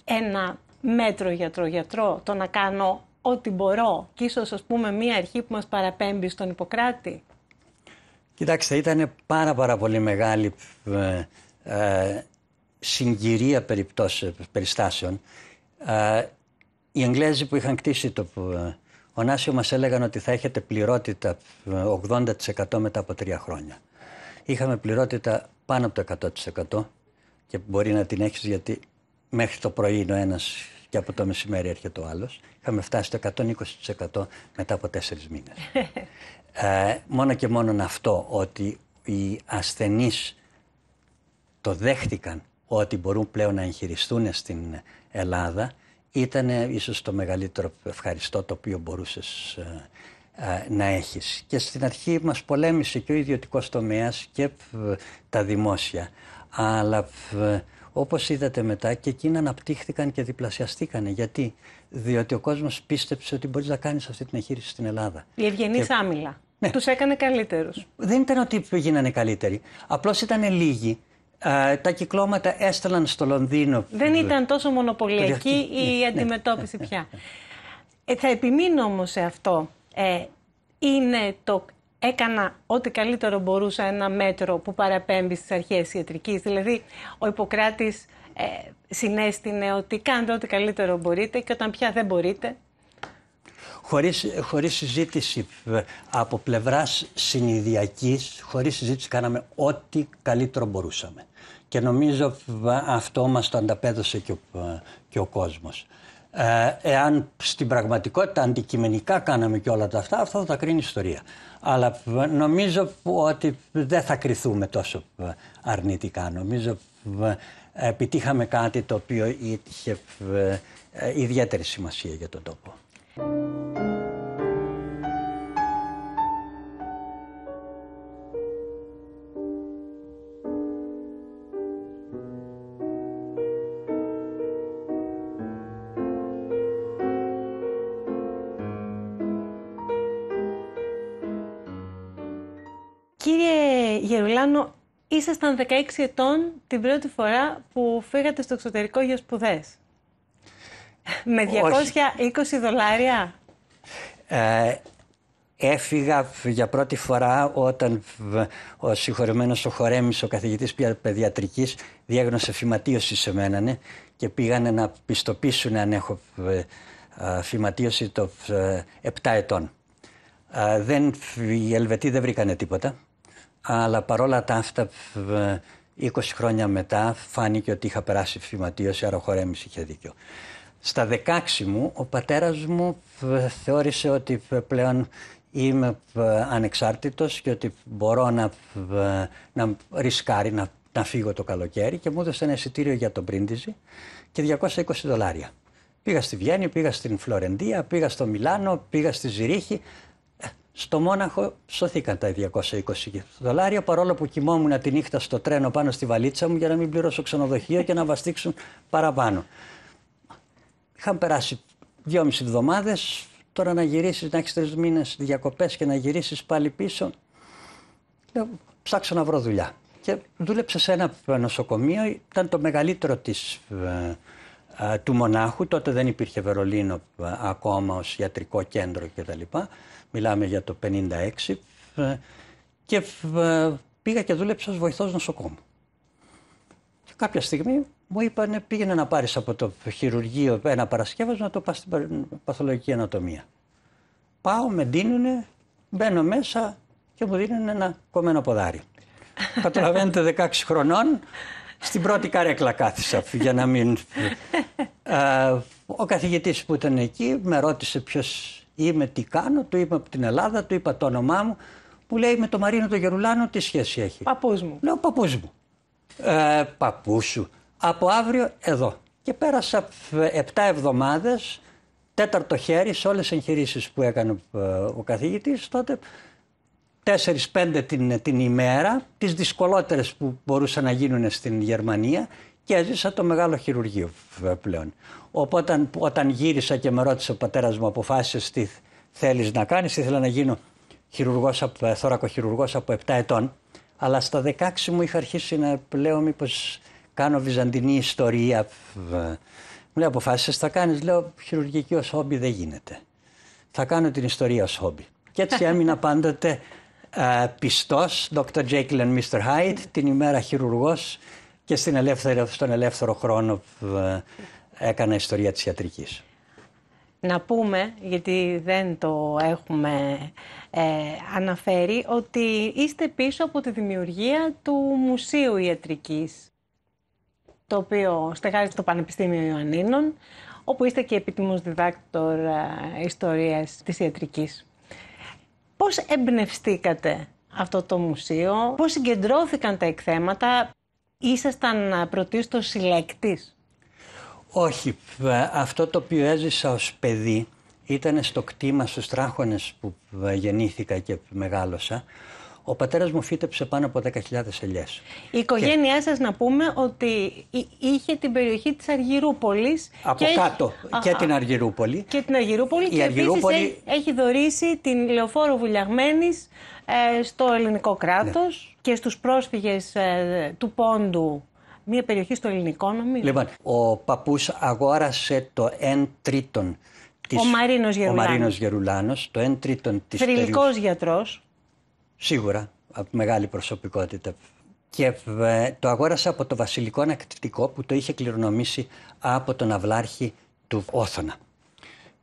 [SPEAKER 1] ένα μέτρο γιατρό-γιατρό, το να κάνω ό,τι μπορώ και ίσως ας πούμε μία αρχή που μας παραπέμπει στον Ιπποκράτη.
[SPEAKER 2] Κοιτάξτε, ήταν πάρα πάρα πολύ μεγάλη ε, ε συγκυρία περιπτώσεων, περιστάσεων. Ε, οι Εγγλέζοι που είχαν κτίσει το Ωνάσιο ε, μας έλεγαν ότι θα έχετε πληρότητα 80% ε, μετά από τρία χρόνια. Είχαμε πληρότητα πάνω από το 100% και μπορεί να την έχεις γιατί μέχρι το πρωί είναι ο ένας και από το μεσημέρι έρχεται ο άλλος. Είχαμε φτάσει στο 120% μετά από τέσσερις μήνες. [LAUGHS] ε, μόνο και μόνο αυτό ότι οι ασθενείς το δέχτηκαν ότι μπορούν πλέον να εγχειριστούν στην Ελλάδα ήταν ίσως το μεγαλύτερο ευχαριστώ το οποίο μπορούσες ε, ε, να έχεις. Και στην αρχή μας πολέμησε και ο ιδιωτικός τομέας και ε, τα δημόσια. Αλλά όπως είδατε μετά και εκείνα αναπτύχθηκαν και διπλασιαστήκανε. Γιατί? Διότι ο κόσμος πίστεψε ότι μπορείς να κάνεις αυτή την εγχείρηση στην Ελλάδα. Η ευγενή και...
[SPEAKER 1] άμυλα. Ναι. Τους έκανε καλύτερους.
[SPEAKER 2] Δεν ήταν ότι γίνανε καλύτεροι. Απλώς ήταν λίγοι. τα κυκλώματα έστελαν στο Λονδίνο. Δεν ήταν
[SPEAKER 1] τόσο μονοπωλιακή η ναι, ναι, αντιμετώπιση ναι, πια. Ε, θα επιμείνω όμως σε αυτό. Ε, είναι το έκανα ό,τι καλύτερο μπορούσα ένα μέτρο που παραπέμπει στις αρχές ιατρικής. Δηλαδή, ο Ιπποκράτης ε, συνέστηνε ότι κάντε ό,τι καλύτερο μπορείτε και όταν πια δεν μπορείτε,
[SPEAKER 2] χωρίς, χωρίς συζήτηση ε, από πλευράς συνειδιακής, χωρίς συζήτηση κάναμε ό,τι καλύτερο μπορούσαμε. Και νομίζω ε, αυτό μας το ανταπέδωσε και ο, ε, και ο κόσμος. Ε, εάν στην πραγματικότητα αντικειμενικά κάναμε και όλα τα αυτά, αυτό θα τα κρίνει ιστορία. Αλλά νομίζω ότι δεν θα κριθούμε τόσο ε, αρνητικά. Νομίζω ε, επιτύχαμε κάτι το οποίο είχε ιδιαίτερη σημασία για τον τόπο.
[SPEAKER 1] Ήσασταν 16 ετών την πρώτη φορά που φύγατε στο εξωτερικό για σπουδές. Με 220 δολάρια.
[SPEAKER 2] Ε, έφυγα για πρώτη φορά όταν ο συγχωρημένο ο Χορέμης, ο καθηγητής παιδιατρικής, διάγνωσε φυματίωση σε μένα και πήγανε να πιστοποιήσουν αν έχω ε, φυματίωση το 7 ε, ετών. Ε, δεν, οι Ελβετοί δεν βρήκανε τίποτα αλλά παρόλα τα αυτά 20 ε, χρόνια μετά φάνηκε ότι είχα περάσει φυματίωση, άρα ο Χορέμης είχε δίκιο. Στα 16 μου ο πατέρας μου ε, θεώρησε ότι ε, πλέον είμαι ανεξάρτητος και ότι μπορώ να, να ρισκάρει, να, φύγω το καλοκαίρι και μου έδωσε ένα εισιτήριο για τον πρίντιζι και 220 δολάρια. Πήγα στη Βιέννη, πήγα στην Φλωρεντία, πήγα στο Μιλάνο, πήγα στη Ζηρίχη. Στο Μόναχο σωθήκαν τα 220 δολάρια, παρόλο που κοιμόμουν τη νύχτα στο τρένο πάνω στη βαλίτσα μου για να μην πληρώσω ξενοδοχείο και να βαστίξουν παραπάνω. Είχαν περάσει δυόμιση εβδομάδες. Τώρα να γυρίσεις, να έχεις τρεις μήνες διακοπές και να γυρίσεις πάλι πίσω. Λέω, ψάξω να βρω δουλειά. Και δούλεψε σε ένα νοσοκομείο, ήταν το μεγαλύτερο της, ε, ε, του μονάχου. Τότε δεν υπήρχε Βερολίνο ε, ακόμα ως ιατρικό κέντρο κτλ μιλάμε για το 1956 ε, και ε, πήγα και δούλεψα ως βοηθός νοσοκόμου. Και κάποια στιγμή μου είπαν πήγαινε να πάρεις από το χειρουργείο ένα παρασκεύασμα να το πας στην παθολογική ανατομία. Πάω, με ντύνουνε, μπαίνω μέσα και μου δίνουν ένα κομμένο ποδάρι. [LAUGHS] Καταλαβαίνετε 16 χρονών, στην πρώτη καρέκλα κάθισα για να μην... Ε, ο καθηγητής που ήταν εκεί με ρώτησε ποιος είμαι τι κάνω, του είπα από την Ελλάδα, του είπα το όνομά μου. Μου λέει με το Μαρίνο τον Γερουλάνο τι σχέση έχει. Παππούς μου. Λέω παππούς μου. Ε, παππούς σου. Από αύριο εδώ. Και πέρασα 7 εβδομάδες, τέταρτο χέρι σε όλες τις εγχειρήσεις που έκανε ε, ο καθηγητής τότε. 4-5 την, την ημέρα, τις δυσκολότερες που μπορούσαν να γίνουν στην Γερμανία και έζησα το μεγάλο χειρουργείο πλέον. Οπότε όταν γύρισα και με ρώτησε ο πατέρας μου, αποφάσισες τι θέλεις να κάνεις, ήθελα να γίνω χειρουργός, θωρακοχειρουργός από 7 ε, ετών. Αλλά στα 16 μου είχα αρχίσει να λέω μήπως κάνω βυζαντινή ιστορία. Ε, μου λέει αποφάσισες θα κάνεις, λέω χειρουργική ως χόμπι δεν γίνεται. Θα κάνω την ιστορία ως χόμπι. Και έτσι έμεινα πάντοτε πιστό, ε, πιστός, Dr. Jekyll and Mr. Hyde, την ημέρα χειρουργός και στην ελεύθερη στον ελεύθερο χρόνο έκανα ιστορία της ιατρικής.
[SPEAKER 1] Να πούμε, γιατί δεν το έχουμε ε, αναφέρει, ότι είστε πίσω από τη δημιουργία του Μουσείου Ιατρικής, το οποίο στεγάζεται στο Πανεπιστήμιο Ιωαννίνων, όπου είστε και επίτιμος διδάκτορ ε, ιστορίας της ιατρικής. Πώς εμπνευστήκατε αυτό το μουσείο, πώς συγκεντρώθηκαν τα εκθέματα, ήσασταν πρωτίστως συλλέκτης.
[SPEAKER 2] Όχι. Ε, αυτό το οποίο έζησα ως παιδί ήταν στο κτήμα στους τράχονες που ε, γεννήθηκα και μεγάλωσα. Ο πατέρας μου φύτεψε πάνω από 10.000 ελιές.
[SPEAKER 1] Η οικογένειά και... σας να πούμε ότι είχε την περιοχή της Αργυρούπολης. Από και κάτω και την
[SPEAKER 2] Αργυρούπολη.
[SPEAKER 1] Και την Αργυρούπολη Η και Αργυρούπολη... επίσης έχει δωρήσει την λεωφόρο Βουλιαγμένης ε, στο ελληνικό κράτος ναι. και στους πρόσφυγες του Πόντου μια περιοχή στο ελληνικό νομίζω. Λοιπόν,
[SPEAKER 2] ο παππούς αγόρασε το 1 τρίτον της... Ο Μαρίνος Γερουλάνος. Ο Μαρίνος Γερουλάνος, το 1 τρίτο της. Θρηλυκός γιατρός. Σίγουρα, από μεγάλη προσωπικότητα. Και ε, το αγόρασε από το βασιλικό ανακτητικό που το είχε κληρονομήσει από τον αυλάρχη του Όθωνα.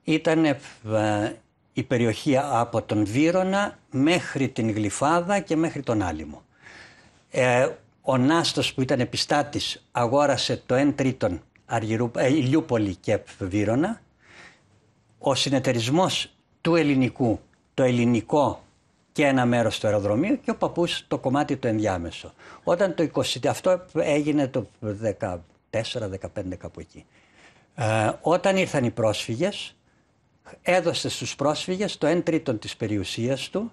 [SPEAKER 2] Ήταν ε, η περιοχή από τον Βύρονα μέχρι την Γλυφάδα και μέχρι τον Άλυμο. Ε, ο Νάστος που ήταν επιστάτης αγόρασε το 1 τρίτον ε, Ηλιούπολη και Βύρονα. Ο συνεταιρισμός του ελληνικού, το ελληνικό και ένα μέρος του αεροδρομίου και ο παππούς το κομμάτι το ενδιάμεσο. Όταν το 20, αυτό έγινε το 14-15 κάπου εκεί. Ε, όταν ήρθαν οι πρόσφυγες, έδωσε στους πρόσφυγες το 1 τρίτον της περιουσίας του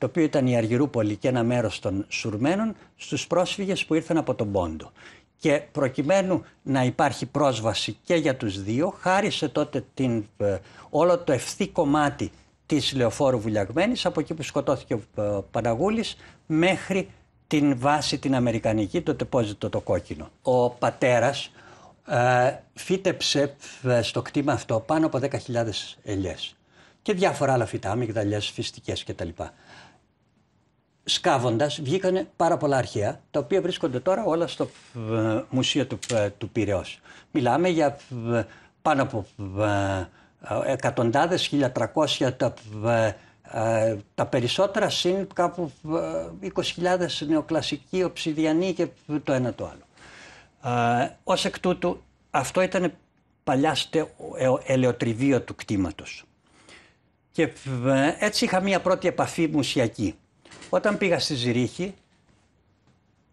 [SPEAKER 2] το οποίο ήταν η Αργυρούπολη και ένα μέρος των Σουρμένων, στους πρόσφυγες που ήρθαν από τον Πόντο. Και προκειμένου να υπάρχει πρόσβαση και για τους δύο, χάρισε τότε την, ε, όλο το ευθύ κομμάτι της Λεωφόρου Βουλιαγμένης, από εκεί που σκοτώθηκε ε, ο Παναγούλης, μέχρι την βάση την Αμερικανική, το τεπόζιτο το κόκκινο. Ο πατέρας ε, φύτεψε στο κτήμα αυτό πάνω από 10.000 ελιές και διάφορα άλλα φυτά, αμυγδαλιές, φυστικές κτλ. Σκάβοντας βγήκαν πάρα πολλά αρχαία, τα οποία βρίσκονται τώρα όλα στο ε, Μουσείο του, ε, του Μιλάμε για ε, πάνω από εκατοντάδες, 1300 τα, τα περισσότερα συν κάπου 20.000 νεοκλασικοί, οψιδιανοί και το ένα το άλλο. Ω ως εκ τούτου αυτό ήταν παλιάς ελαιοτριβείο του κτήματος. Και έτσι είχα μια πρώτη επαφή μουσιακή. Όταν πήγα στη Ζηρίχη,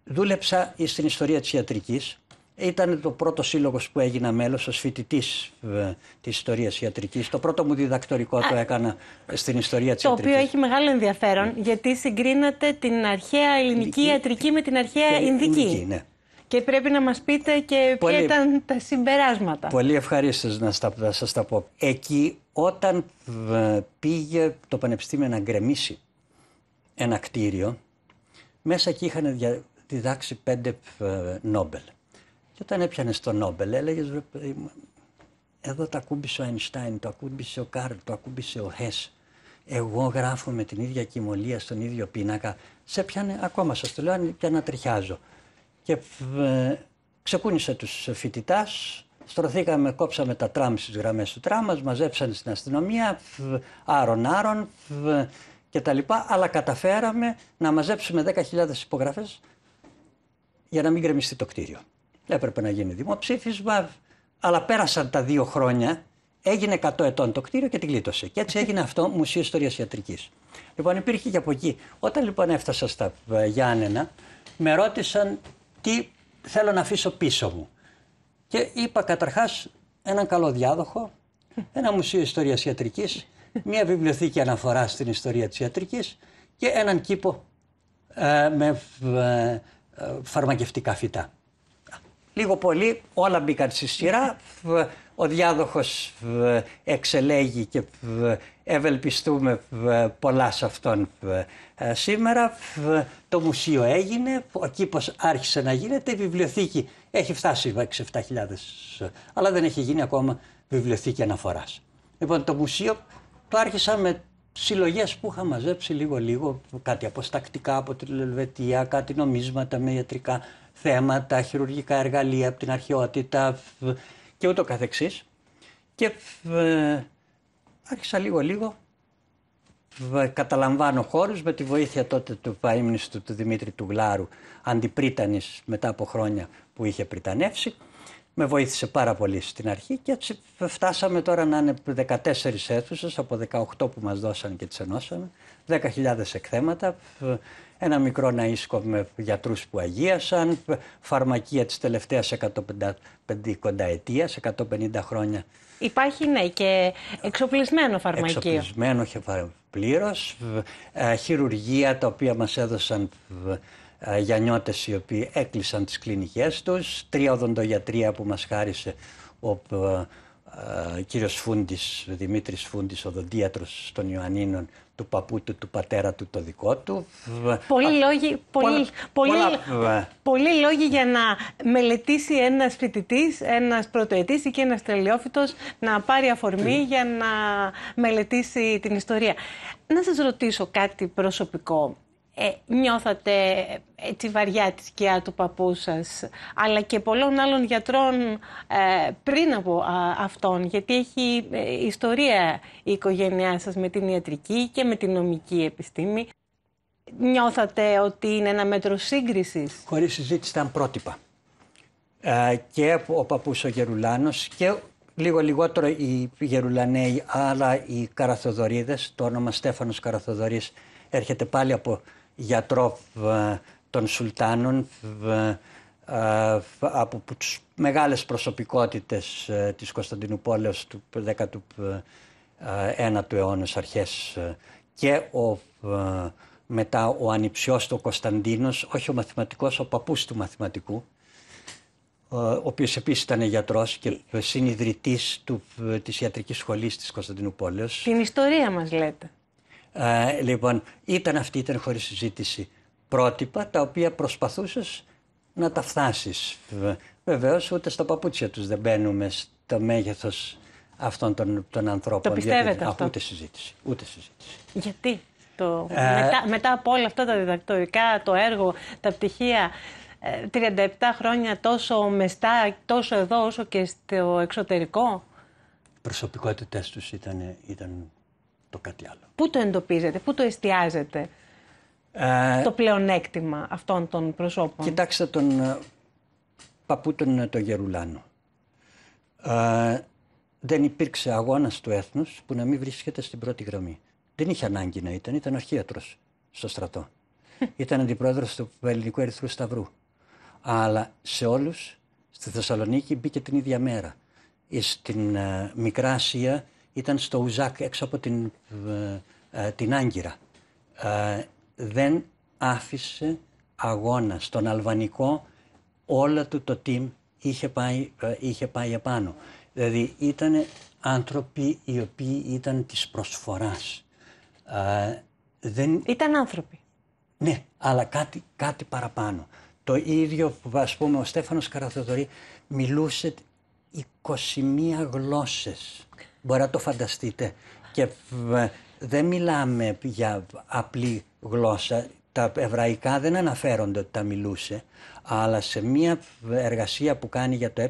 [SPEAKER 2] δούλεψα στην ιστορία της ιατρικής. Ήταν το πρώτο σύλλογος που έγινα μέλος ως φοιτητής της ιστορίας ιατρικής. Το πρώτο μου διδακτορικό το έκανα στην ιστορία της το ιατρικής. Το οποίο
[SPEAKER 1] έχει μεγάλο ενδιαφέρον, ναι. γιατί συγκρίνατε την αρχαία ελληνική ιατρική με την αρχαία ινδική.
[SPEAKER 2] ναι. Και πρέπει να μας πείτε και πολύ, ποια ήταν
[SPEAKER 1] τα συμπεράσματα. Πολύ
[SPEAKER 2] ευχαρίστως να, να σας τα πω. Εκεί όταν ε, πήγε το Πανεπιστήμιο να γκρεμίσει ένα κτίριο, μέσα εκεί είχαν διδάξει πέντε ε, Νόμπελ. Και όταν έπιανε το Νόμπελ, έλεγες: Εδώ το ακούμπησε ο Αϊνστάιν, το ακούμπησε ο Κάρλ, το ακούμπησε ο Χέσ. Εγώ γράφω με την ίδια κοιμωλία στον ίδιο πίνακα. Σε πιάνε, ακόμα σας το λέω, και πια να τριχιάζω. Και ε, ξεκούνησε τους φοιτητάς, στρωθήκαμε, κόψαμε τα τραμ στις γραμμές του τραμ, μας μαζέψαν στην αστυνομία, άρον-άρον κτλ. τα λοιπά, αλλά καταφέραμε να μαζέψουμε 10.000 υπογραφές για να μην κρεμιστεί το κτίριο. Έπρεπε να γίνει δημοψήφισμα, αλλά πέρασαν τα δύο χρόνια, έγινε 100 ετών το κτίριο και την κλείτωσε. Και έτσι έγινε αυτό Μουσείο Ιστορίας Ιατρικής. Λοιπόν, υπήρχε και από εκεί. Όταν λοιπόν έφτασα στα ε, Γιάννενα, με ρώτησαν τι θέλω να αφήσω πίσω μου. Και είπα καταρχάς έναν καλό διάδοχο, ένα μουσείο ιστορίας ιατρικής, μια βιβλιοθήκη αναφορά στην ιστορία της ιατρικής και έναν κήπο ε, με ε, φαρμακευτικά φυτά. Λίγο πολύ όλα μπήκαν στη σειρά. Ο διάδοχος εξελέγει και ευελπιστούμε πολλά σε αυτόν ε, σήμερα. Το μουσείο έγινε, ο κήπος άρχισε να γίνεται, η βιβλιοθήκη έχει φτάσει 7.000 αλλά δεν έχει γίνει ακόμα βιβλιοθήκη αναφοράς. Λοιπόν, το μουσείο το άρχισα με συλλογές που είχα μαζέψει λίγο-λίγο, κάτι αποστακτικά από την Ελβετία, κάτι νομίσματα με ιατρικά θέματα, χειρουργικά εργαλεία από την αρχαιότητα και ούτω καθεξής. Και ε, άρχισα λίγο-λίγο, ε, καταλαμβάνω χώρους με τη βοήθεια τότε του παΐμνηστου του Δημήτρη του Γλάρου, αντιπρίτανης μετά από χρόνια που είχε πριτανεύσει. Με βοήθησε πάρα πολύ στην αρχή και έτσι φτάσαμε τώρα να είναι 14 αίθουσες από 18 που μας δώσαν και τις ενώσαμε, 10.000 εκθέματα, ένα μικρό ναΐσκο με γιατρούς που αγίασαν, φαρμακεία της τελευταίας 150 ετίας, 150 χρόνια.
[SPEAKER 1] Υπάρχει ναι και εξοπλισμένο φαρμακείο.
[SPEAKER 2] Εξοπλισμένο και πλήρως, ε, χειρουργία τα οποία μας έδωσαν ε, ε, γιανιώτες οι οποίοι έκλεισαν τις κλινικές τους, τρία οδοντογιατρία που μας χάρισε ο ε, ε, κύριος Φούντης, ο Δημήτρης Φούντης, οδοντίατρος των Ιωαννίνων, του παππού του, του πατέρα του, το δικό του.
[SPEAKER 1] Πολλοί λόγοι, πολλοί,
[SPEAKER 2] πολλά,
[SPEAKER 1] λόγοι για να μελετήσει ένας φοιτητής, ένας πρωτοετής ή και ένας τελειόφυτος να πάρει αφορμή για να μελετήσει την ιστορία. Να σας ρωτήσω κάτι προσωπικό ε, νιώθατε έτσι ε, βαριά τη σκιά του παππού σας, αλλά και πολλών άλλων γιατρών ε, πριν από αυτόν, γιατί έχει ε, ιστορία η οικογένειά σας με την ιατρική και με την νομική επιστήμη. Νιώθατε ότι είναι ένα μέτρο σύγκρισης. Χωρίς συζήτηση ήταν πρότυπα.
[SPEAKER 2] και ο παππούς ο Γερουλάνος και λίγο λιγότερο οι Γερουλανέοι, αλλά οι Καραθοδορίδε, το όνομα Στέφανος Καραθοδορή έρχεται πάλι από γιατρό των Σουλτάνων από τις μεγάλες προσωπικότητες ε, της Κωνσταντινούπολης του 19ου αιώνα αρχές ε, και ο, μετά ο ανιψιός του Κωνσταντίνος, όχι ο μαθηματικός, ο παππούς του μαθηματικού, ο οποίος επίσης ήταν γιατρός και συνειδητής του, της ιατρικής σχολής της Κωνσταντινούπολης. Την ιστορία μας λέτε. Ε, λοιπόν, ήταν αυτή, ήταν χωρίς συζήτηση πρότυπα τα οποία προσπαθούσες να τα φτάσεις. Βεβαίως ούτε στα παπούτσια τους δεν μπαίνουμε στο μέγεθος αυτών των, ανθρώπων. Το πιστεύετε γιατί, αυτό. ούτε συζήτηση. Ούτε συζήτηση.
[SPEAKER 1] Γιατί το, ε, μετά, μετά από όλα αυτά τα διδακτορικά, το έργο, τα πτυχία, 37 ε, χρόνια τόσο μεστά, τόσο εδώ όσο και στο εξωτερικό.
[SPEAKER 2] Προσωπικότητες τους ήταν, ήταν
[SPEAKER 1] το κάτι άλλο. Πού το εντοπίζετε, πού το εστιάζετε
[SPEAKER 2] ε, το
[SPEAKER 1] πλεονέκτημα αυτών των προσώπων. Κοιτάξτε
[SPEAKER 2] τον ε, παππού τον ε, Γερουλάνο. δεν υπήρξε αγώνας του έθνους που να μην βρίσκεται στην πρώτη γραμμή. Δεν είχε ανάγκη να ήταν, ήταν αρχίατρος στο στρατό. [LAUGHS] ήταν αντιπρόεδρος του Ελληνικού Ερυθρού Σταυρού. Αλλά σε όλους, στη Θεσσαλονίκη μπήκε την ίδια μέρα. Στην Μικρά Ασία ήταν στο Ουζάκ έξω από την, ε, ε, την Άγκυρα. Ε, δεν άφησε αγώνα. Στον Αλβανικό όλα του το team είχε πάει, ε, είχε πάει επάνω. Δηλαδή ήταν άνθρωποι οι οποίοι ήταν της προσφοράς. δεν... Ήταν άνθρωποι. Ναι, αλλά κάτι, κάτι παραπάνω. Το ίδιο που ας πούμε ο Στέφανος Καραθοδωρή μιλούσε 21 γλώσσες. Μπορεί να το φανταστείτε. Και δεν μιλάμε για απλή γλώσσα. Τα εβραϊκά δεν αναφέρονται ότι τα μιλούσε, αλλά σε μια εργασία που κάνει για το ΕΙ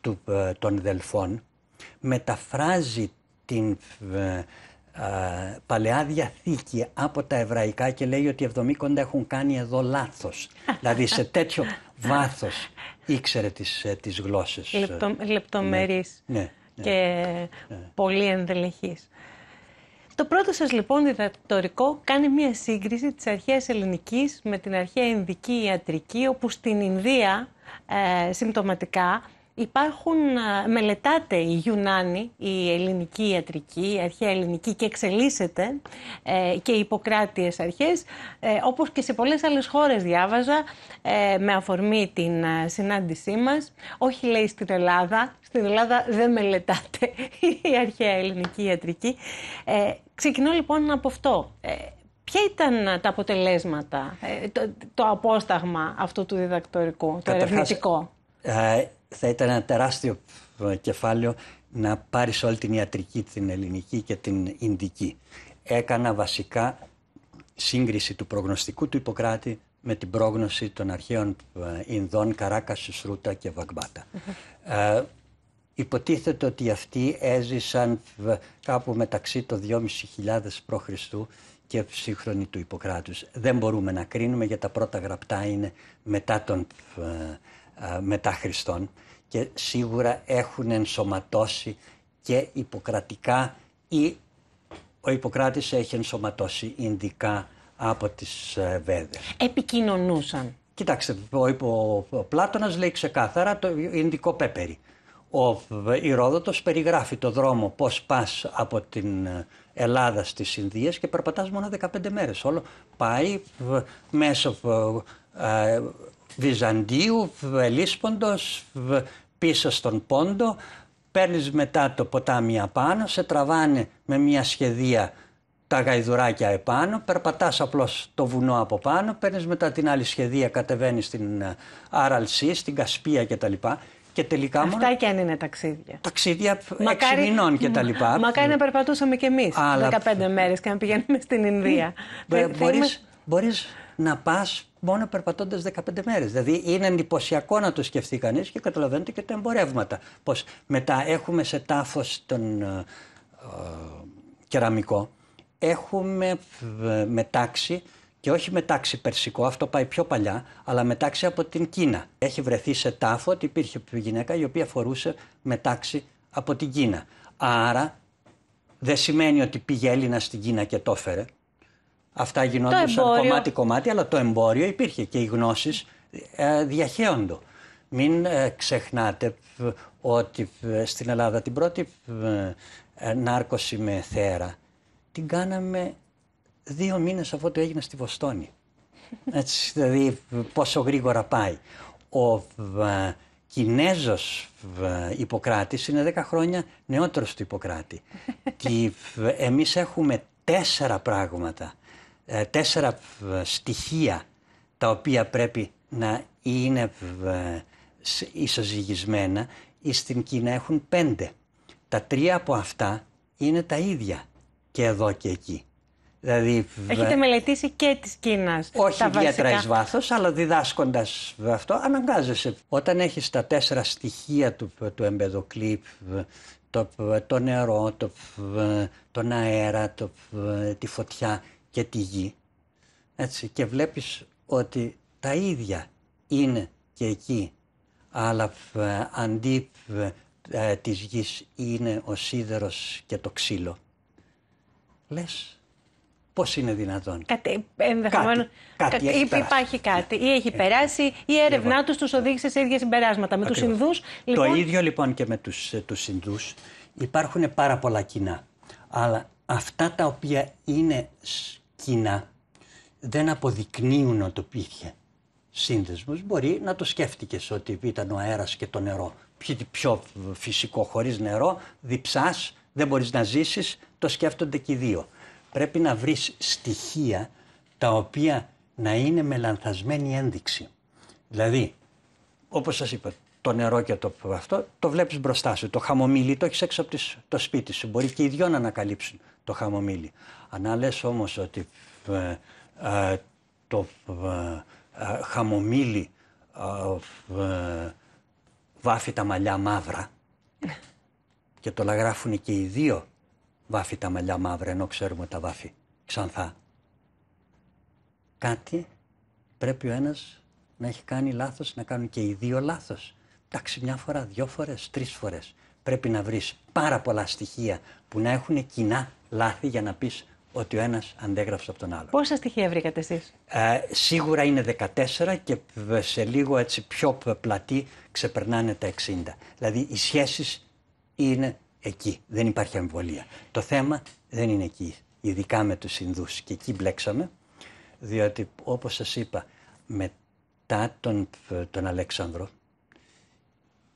[SPEAKER 2] του, ε, των Δελφών, μεταφράζει την ε, Παλαιά Διαθήκη από τα εβραϊκά και λέει ότι οι εβδομήκοντα έχουν κάνει εδώ λάθος. δηλαδή σε τέτοιο βάθος ήξερε τις, ε, τις γλώσσες. Λεπτο, ναι. ναι.
[SPEAKER 1] Ναι. και ναι. πολύ ενδελεχής. Το πρώτο σας λοιπόν διδακτορικό κάνει μία σύγκριση της αρχαίας ελληνικής με την αρχαία Ινδική ιατρική, όπου στην Ινδία ε, συμπτωματικά Υπάρχουν, ε, μελετάτε η Γιουνάνη, η ελληνική ιατρική, η αρχαία ελληνική και εξελίσσεται ε, και οι υποκράτειες αρχές, ε, όπως και σε πολλές άλλες χώρες διάβαζα, ε, με αφορμή την συνάντησή μας. Όχι λέει στην Ελλάδα, στην Ελλάδα δεν μελετάτε [LAUGHS] η αρχαία ελληνική ιατρική. Ξεκινώ λοιπόν από αυτό. Ποια ήταν τα αποτελέσματα, το, το απόσταγμα αυτού του διδακτορικού, το ερευνητικό.
[SPEAKER 2] Ε, θα ήταν ένα τεράστιο ε, κεφάλαιο να πάρεις όλη την ιατρική, την ελληνική και την ινδική. Έκανα βασικά σύγκριση του προγνωστικού του Ιπποκράτη με την πρόγνωση των αρχαίων ε, Ινδών Καράκας, Σουσρούτα και Βαγμπάτα. υποτίθεται ότι αυτοί έζησαν κάπου μεταξύ το 2.500 π.Χ. και σύγχρονοι του Ιπποκράτους. Δεν μπορούμε να κρίνουμε γιατί τα πρώτα γραπτά είναι μετά τον ε, μετά Χριστόν και σίγουρα έχουν ενσωματώσει και υποκρατικά ή ο Ιπποκράτης έχει ενσωματώσει Ινδικά από τις ε, Βέδες.
[SPEAKER 1] Επικοινωνούσαν.
[SPEAKER 2] Κοιτάξτε, ο, ο Πλάτωνας λέει ξεκάθαρα το Ινδικό πέπερι. Ο ε, Ηρόδοτος περιγράφει το δρόμο πώς πας από την Ελλάδα στις Ινδίες και περπατάς μόνο 15 μέρες. Όλο πάει μέσω Βυζαντίου, Ελίσποντος, πίσω στον Πόντο, παίρνεις μετά το ποτάμι απάνω, σε τραβάνε με μια σχεδία τα γαϊδουράκια επάνω, περπατάς απλώς το βουνό από πάνω, παίρνεις μετά την άλλη σχεδία, κατεβαίνεις στην ε, Άραλσή, στην Κασπία κτλ. Και τελικά Αυτά μόνο... και αν είναι ταξίδια. Ταξίδια Μακάρι... 6 μηνών και Μακάρι να περπατούσαμε κι εμείς Αλλά...
[SPEAKER 1] 15 μέρες και να πηγαίνουμε στην Ινδία. Μπορείς,
[SPEAKER 2] μπορείς να πας μόνο περπατώντας 15 μέρες. Δηλαδή είναι εντυπωσιακό να το σκεφτεί κανείς και καταλαβαίνετε και τα εμπορεύματα. Πώ μετά έχουμε σε τάφος τον ε, ε, κεραμικό, έχουμε ε, μετάξει και όχι μετάξι περσικό, αυτό πάει πιο παλιά, αλλά μετάξι από την Κίνα. Έχει βρεθεί σε τάφο ότι υπήρχε γυναίκα η οποία φορούσε μετάξι από την Κίνα. Άρα δεν σημαίνει ότι πήγε Έλληνα στην Κίνα και το έφερε. Αυτά γινόντουσαν κομμάτι-κομμάτι, αλλά το εμπόριο υπήρχε και οι γνώσεις ε, διαχέοντο. Μην ε, ξεχνάτε ε, ότι στην Ελλάδα την πρώτη νάρκωση με θέρα την κάναμε δύο μήνες αφού το έγινε στη Βοστόνη. [LAUGHS] Έτσι, δηλαδή πόσο γρήγορα πάει. Ο Κινέζος Ιπποκράτης είναι 10 χρόνια νεότερος του Ιπποκράτη. [LAUGHS] Και εμείς έχουμε τέσσερα πράγματα ε, τέσσερα στοιχεία τα οποία πρέπει να είναι ισοζυγισμένα ή στην Κίνα έχουν πέντε. Τα τρία από αυτά είναι τα ίδια και εδώ και εκεί. Δηλαδή, Έχετε
[SPEAKER 1] μελετήσει και της Κίνας. Όχι ιδιαίτερα εις
[SPEAKER 2] βάθος, αλλά διδάσκοντας αυτό, αναγκάζεσαι. Όταν έχεις τα τέσσερα στοιχεία του, του το, το νερό, το, τον αέρα, το, τη φωτιά και τη γη. Έτσι, και βλέπεις ότι τα ίδια είναι και εκεί, αλλά αντί ε, της γης είναι ο σίδερος και το ξύλο. Λες, πώς είναι δυνατόν. Κάτι, ενδεχομένως, κάτι, κάτι έχει υπάρχει περάσει.
[SPEAKER 1] κάτι ή ε, περάσει ή ε, η εχει περασει η ερευνα τους τους οδήγησε σε ίδια συμπεράσματα. Με τους Ινδούς, λοιπόν... Το ίδιο
[SPEAKER 2] λοιπόν και με τους, τους Ινδούς. Υπάρχουν πάρα πολλά κοινά, αλλά αυτά τα οποία είναι κοινά δεν αποδεικνύουν ότι υπήρχε σύνδεσμος. Μπορεί να το σκέφτηκες ότι ήταν ο αέρας και το νερό. Πιο φυσικό, χωρίς νερό, διψάς, δεν μπορείς να ζήσεις, το σκέφτονται και οι δύο. Πρέπει να βρεις στοιχεία τα οποία να είναι με λανθασμένη ένδειξη. Δηλαδή, όπως σας είπα, το νερό και το αυτό το βλέπεις μπροστά σου. Το χαμομήλι το έχεις έξω από το σπίτι σου. Μπορεί και οι δυο να ανακαλύψουν το χαμομήλι. Αν λες όμως ότι ε, ε, το ε, χαμομήλι βάφει τα μαλλιά μαύρα [LAUGHS] και το λαγράφουν και οι δύο βάφει τα μαλλιά μαύρα ενώ ξέρουμε τα βάφει ξανθά. Κάτι πρέπει ο ένας να έχει κάνει λάθος, να κάνουν και οι δύο λάθος. Εντάξει, μια φορά, δυο φορές, τρεις φορές. Πρέπει να βρεις πάρα πολλά στοιχεία που να έχουν κοινά λάθη για να πεις ότι ο ένας αντέγραψε από τον άλλο. Πόσα
[SPEAKER 1] στοιχεία βρήκατε εσείς?
[SPEAKER 2] Ε, σίγουρα είναι 14 και σε λίγο έτσι πιο πλατή ξεπερνάνε τα 60. Δηλαδή οι σχέσεις είναι εκεί, δεν υπάρχει εμβολία. Το θέμα δεν είναι εκεί, ειδικά με τους Ινδούς και εκεί μπλέξαμε, διότι όπως σας είπα μετά τον, τον Αλέξανδρο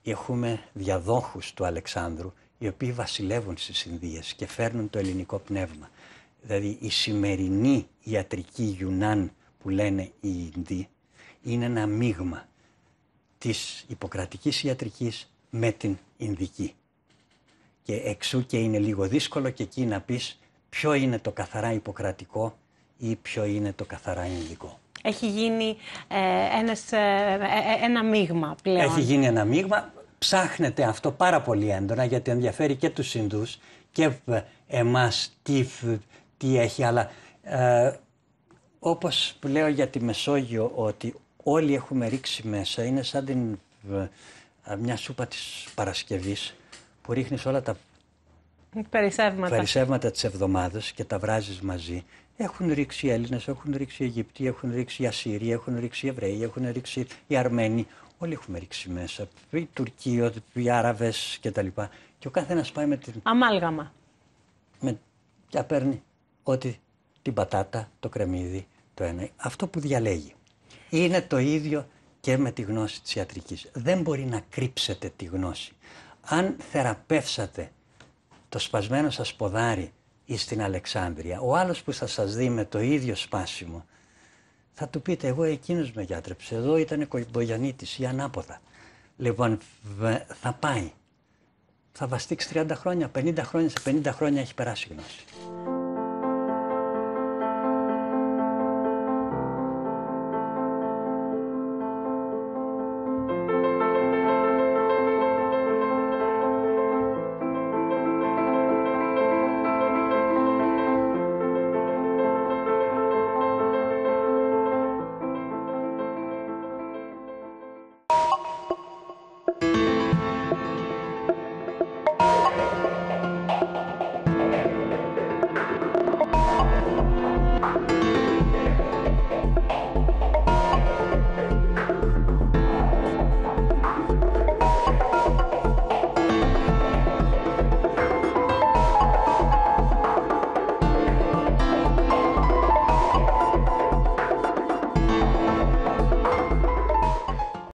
[SPEAKER 2] έχουμε διαδόχους του Αλεξάνδρου οι οποίοι βασιλεύουν στις Ινδίες και φέρνουν το ελληνικό πνεύμα. Δηλαδή η σημερινή ιατρική Ιουνάν που λένε οι Ινδοί είναι ένα μείγμα της υποκρατικής ιατρικής με την Ινδική. Και εξού και είναι λίγο δύσκολο και εκεί να πεις ποιο είναι το καθαρά υποκρατικό ή ποιο είναι το καθαρά Ινδικό.
[SPEAKER 1] Έχει γίνει ε, ένας, ε, ε, ένα μείγμα
[SPEAKER 2] πλέον. Έχει γίνει ένα μείγμα. Ψάχνεται αυτό πάρα πολύ έντονα γιατί ενδιαφέρει και τους Ινδούς και εμάς τι, τι έχει, αλλά ε, όπως που λέω για τη Μεσόγειο ότι όλοι έχουμε ρίξει μέσα, είναι σαν την, ε, μια σούπα της Παρασκευής που ρίχνεις όλα τα
[SPEAKER 1] Περισσεύματα. Περισσεύματα
[SPEAKER 2] της εβδομάδας και τα βράζεις μαζί. Έχουν ρίξει οι Έλληνες, έχουν ρίξει οι Αιγυπτοί, έχουν ρίξει οι Ασσύριοι, έχουν ρίξει οι Εβραίοι, έχουν ρίξει οι Αρμένοι. Όλοι έχουμε ρίξει μέσα. Οι Τουρκοί, οι Άραβες κτλ. Και, και ο καθένας πάει με την.
[SPEAKER 1] Αμάλγαμα.
[SPEAKER 2] Με... Και παίρνει ότι την πατάτα, το κρεμμύδι, το ένα. Αυτό που διαλέγει. Είναι το ίδιο και με τη γνώση της ιατρικής. Δεν μπορεί να κρύψετε τη γνώση. Αν θεραπεύσατε το σπασμένο σας ποδάρι ή στην Αλεξάνδρεια, ο άλλος που θα σας δει με το ίδιο σπάσιμο, θα του πείτε εγώ εκείνος με γιατρέψε, εδώ ήταν κολυμπογιαννίτης ή ανάποδα. Λοιπόν, θα πάει. Θα βαστίξει 30 χρόνια, 50 χρόνια, σε 50 χρόνια έχει περάσει γνώση.